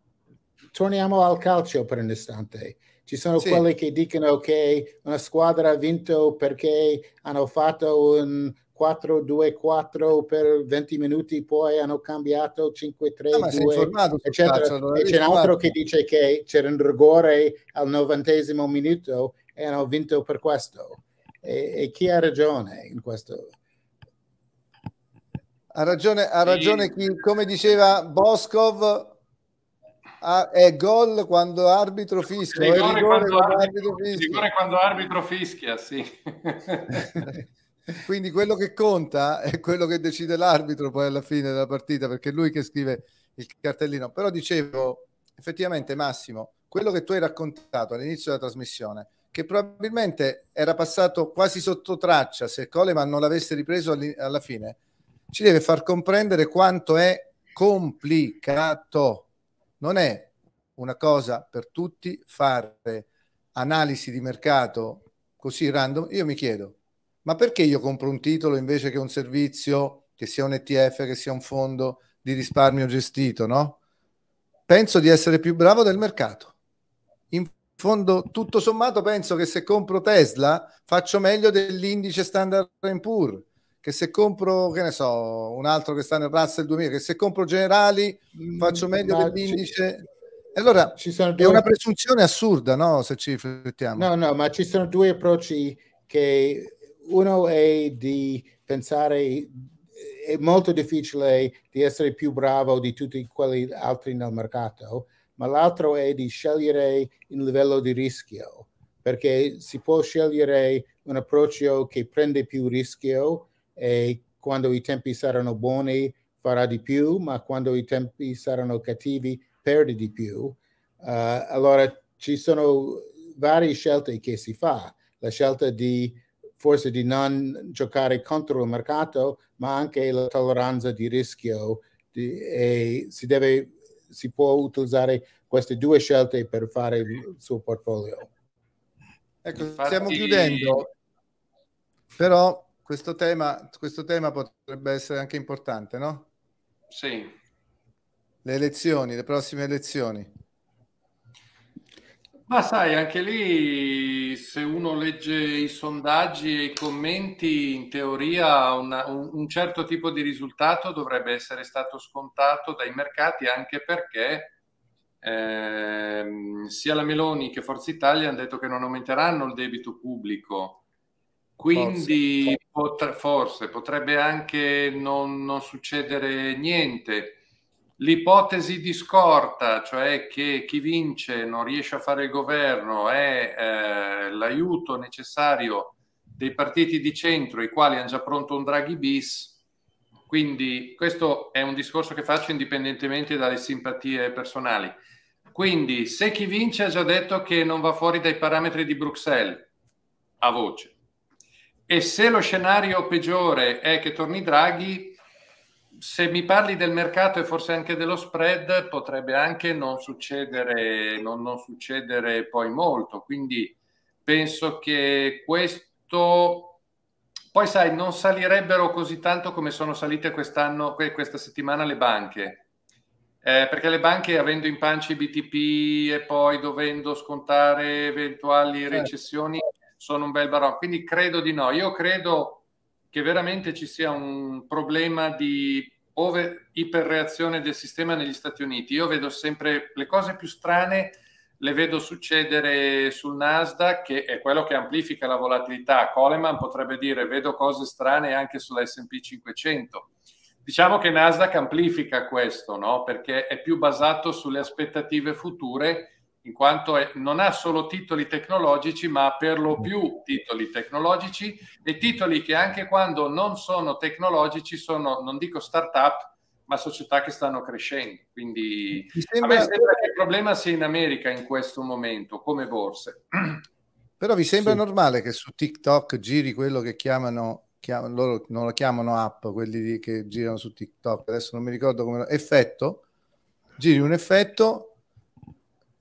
torniamo al calcio per un istante. Ci sono sì. quelli che dicono che una squadra ha vinto perché hanno fatto un 4-2-4 per 20 minuti, poi hanno cambiato 5-3-2, ah, no, eccetera. Faccio, e c'è un altro che dice che c'era un rigore al novantesimo minuto e hanno vinto per questo. E, e chi ha ragione in questo? Ha ragione, ha ragione e... chi, come diceva Boscov, è gol quando arbitro fischia. Rigore, rigore, quando, arbitro, fischia. rigore quando arbitro fischia, sì. (laughs) Quindi quello che conta è quello che decide l'arbitro poi alla fine della partita, perché è lui che scrive il cartellino. Però dicevo, effettivamente Massimo, quello che tu hai raccontato all'inizio della trasmissione, che probabilmente era passato quasi sotto traccia se Coleman non l'avesse ripreso alla fine, ci deve far comprendere quanto è complicato. Non è una cosa per tutti fare analisi di mercato così random. Io mi chiedo, ma perché io compro un titolo invece che un servizio, che sia un ETF, che sia un fondo di risparmio gestito, no? Penso di essere più bravo del mercato. In fondo, tutto sommato, penso che se compro Tesla faccio meglio dell'indice standard Poor's che se compro, che ne so, un altro che sta nel Russell 2000, che se compro generali mm, faccio meglio Ma dell'indice. Ci, allora ci sono due... è una presunzione assurda, no? Se ci riflettiamo. No, no, ma ci sono due approcci che uno è di pensare è molto difficile di essere più bravo di tutti quelli altri nel mercato, ma l'altro è di scegliere il livello di rischio, perché si può scegliere un approccio che prende più rischio e quando i tempi saranno buoni farà di più, ma quando i tempi saranno cattivi perde di più. Uh, allora ci sono varie scelte che si fa, la scelta di forse di non giocare contro il mercato, ma anche la tolleranza di rischio di, e si deve si può utilizzare queste due scelte per fare il suo portfolio. Ecco, stiamo chiudendo, però questo tema, questo tema potrebbe essere anche importante, no? Sì. Le elezioni, le prossime elezioni. Ma sai, anche lì se uno legge i sondaggi e i commenti, in teoria una, un, un, certo tipo di risultato dovrebbe essere stato scontato dai mercati anche perché eh, sia la Meloni che Forza Italia hanno detto che non aumenteranno il debito pubblico. Quindi Pot- forse potrebbe anche non, non succedere niente. L'ipotesi di scorta, cioè che chi vince non riesce a fare il governo, è eh, l'aiuto necessario dei partiti di centro, i quali hanno già pronto un Draghi bis. Quindi questo è un discorso che faccio indipendentemente dalle simpatie personali. Quindi se chi vince ha già detto che non va fuori dai parametri di Bruxelles, a voce, e se lo scenario peggiore è che torni Draghi, se mi parli del mercato e forse anche dello spread, potrebbe anche non succedere, non, non succedere poi molto. Quindi penso che questo poi sai, non salirebbero così tanto come sono salite quest'anno, questa settimana le banche. Eh, perché le banche, avendo in pancia i BTP e poi dovendo scontare eventuali eh, recessioni, sono un bel barocco. Quindi credo di no. Io credo che veramente ci sia un problema di over, iperreazione del sistema negli Stati Uniti. Io vedo sempre le cose più strane, le vedo succedere sul Nasdaq, che è quello che amplifica la volatilità. Coleman potrebbe dire vedo cose strane anche sulla SP 500. Diciamo che Nasdaq amplifica questo, no? perché è più basato sulle aspettative future in quanto è, non ha solo titoli tecnologici, ma per lo più titoli tecnologici e titoli che anche quando non sono tecnologici sono, non dico start-up, ma società che stanno crescendo. Quindi sembra... a me sembra che il problema sia in America in questo momento, come borse. (clears throat) Però vi sembra sì. normale che su TikTok giri quello che chiamano Chiam- loro non lo chiamano app, quelli che girano su TikTok, adesso non mi ricordo come effetto, giri un effetto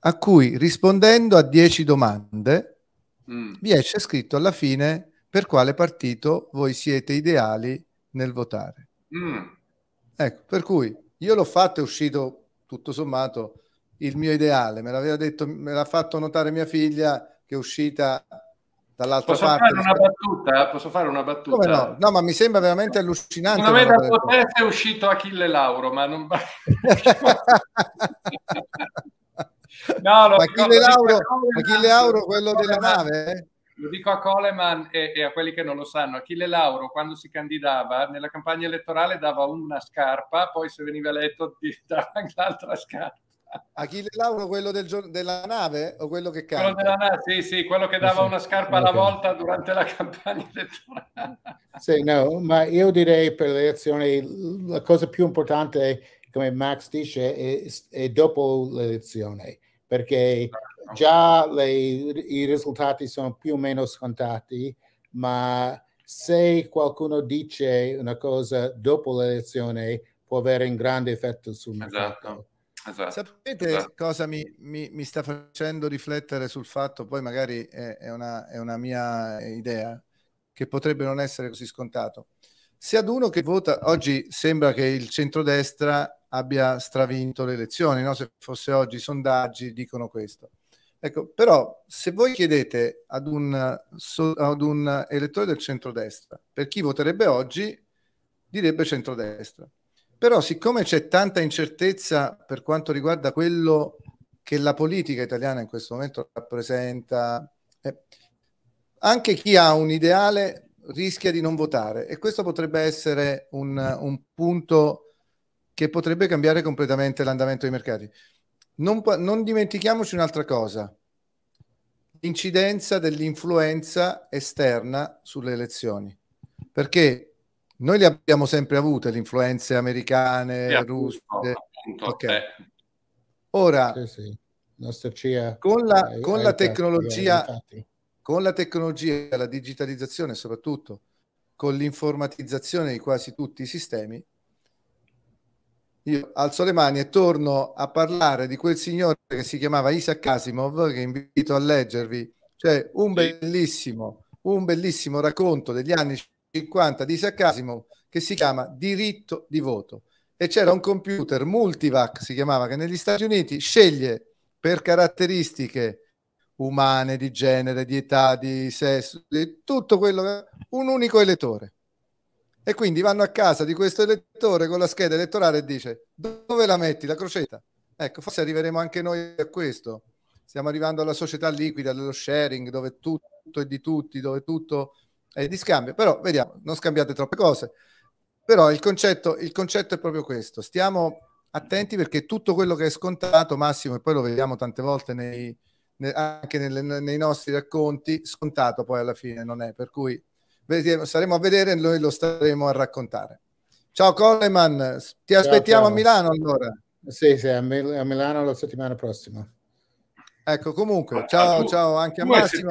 a cui rispondendo a 10 domande mm. vi esce scritto alla fine per quale partito voi siete ideali nel votare. Mm. Ecco, per cui io l'ho fatto, è uscito tutto sommato il mio ideale, me l'aveva detto, me l'ha fatto notare mia figlia che è uscita dall'altra posso parte. Fare una battuta? Posso fare una battuta? Come no? no, ma mi sembra veramente allucinante. Secondo è uscito Achille Lauro, ma non... (laughs) (laughs) (laughs) No, lo Achille, Lauro, Achille Lauro, quello della nave? Eh? Lo dico a Coleman e, e, a quelli che non lo sanno. Achille Lauro, quando si candidava, nella campagna elettorale dava una scarpa, poi se veniva eletto (laughs) dava anche l'altra scarpa. Achille Lauro, quello del, della nave o quello che canta? Quello della nave, sì, sì, quello che dava una scarpa alla volta durante la (laughs) campagna elettorale. Sì, no, ma io direi per le elezioni la cosa più importante è come Max dice, è, è dopo l'elezione, perché certo. già le, i risultati sono più o meno scontati, ma se qualcuno dice una cosa dopo l'elezione può avere un grande effetto sul mercato. Esatto. Esatto, Sapete esatto. cosa mi, mi, mi, sta facendo riflettere sul fatto, poi magari è, è, una, è, una, mia idea, che potrebbe non essere così scontato sia ad uno che vota. Oggi sembra che il centrodestra abbia stravinto le elezioni, no? se fosse oggi i sondaggi dicono questo. Ecco, però se voi chiedete ad un, ad un elettore del centrodestra per chi voterebbe oggi, direbbe centrodestra. Però siccome c'è tanta incertezza per quanto riguarda quello che la politica italiana in questo momento rappresenta, eh, anche chi ha un ideale rischia di non votare e questo potrebbe essere un, un punto che potrebbe cambiare completamente l'andamento dei mercati. Non, non dimentichiamoci un'altra cosa, l'incidenza dell'influenza esterna sulle elezioni, perché noi le abbiamo sempre avute, le influenze americane, sì, russe. Appunto, okay. Eh. Ora, sì, sì. con la, con la tecnologia... Infatti con la tecnologia, la digitalizzazione soprattutto, con l'informatizzazione di quasi tutti i sistemi, io alzo le mani e torno a parlare di quel signore che si chiamava Isaac Asimov, che invito a leggervi, cioè un bellissimo, un bellissimo racconto degli anni 50 di Isaac Asimov che si chiama Diritto di voto. E c'era un computer, Multivac si chiamava, che negli Stati Uniti sceglie per caratteristiche umane, di genere, di età, di sesso, di tutto quello che... un unico elettore. E quindi vanno a casa di questo elettore con la scheda elettorale e dice dove la metti la crocetta? Ecco, forse arriveremo anche noi a questo. Stiamo arrivando alla società liquida, dello sharing, dove tutto è di tutti, dove tutto è di scambio. Però vediamo, non scambiate troppe cose. Però il concetto, il concetto è proprio questo. Stiamo attenti perché tutto quello che è scontato, Massimo, e poi lo vediamo tante volte nei, anche nelle, nei nostri racconti, scontato poi alla fine non è, per cui saremo a vedere e noi lo staremo a raccontare. Ciao Coleman, ti aspettiamo ciao, a Milano allora. Sì, sì, a, Mil- a, Milano la settimana prossima. Ecco, comunque, ciao, due, ciao anche a Massimo.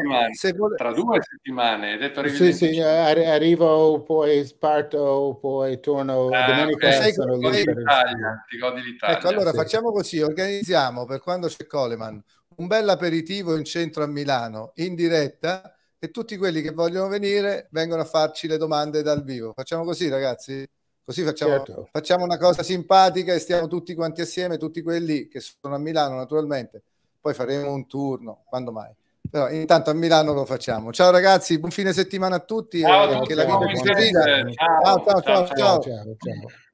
Vuole... Tra due settimane, hai detto Sì, sì, ar- arrivo, poi parto, poi torno ah, domenica. Okay. Sei, godi l'Italia, ti godi l'Italia. Ecco, allora sì. facciamo così, organizziamo per quando c'è Coleman un bel aperitivo in centro a Milano in diretta e tutti quelli che vogliono venire vengono a farci le domande dal vivo. Facciamo così, ragazzi? Così facciamo, certo. facciamo una cosa simpatica e stiamo tutti quanti assieme, tutti quelli che sono a Milano naturalmente. Poi faremo un turno, quando mai. Però intanto a Milano lo facciamo. Ciao ragazzi, buon fine settimana a tutti. Ciao, ciao, ciao, ciao. ciao. ciao, ciao.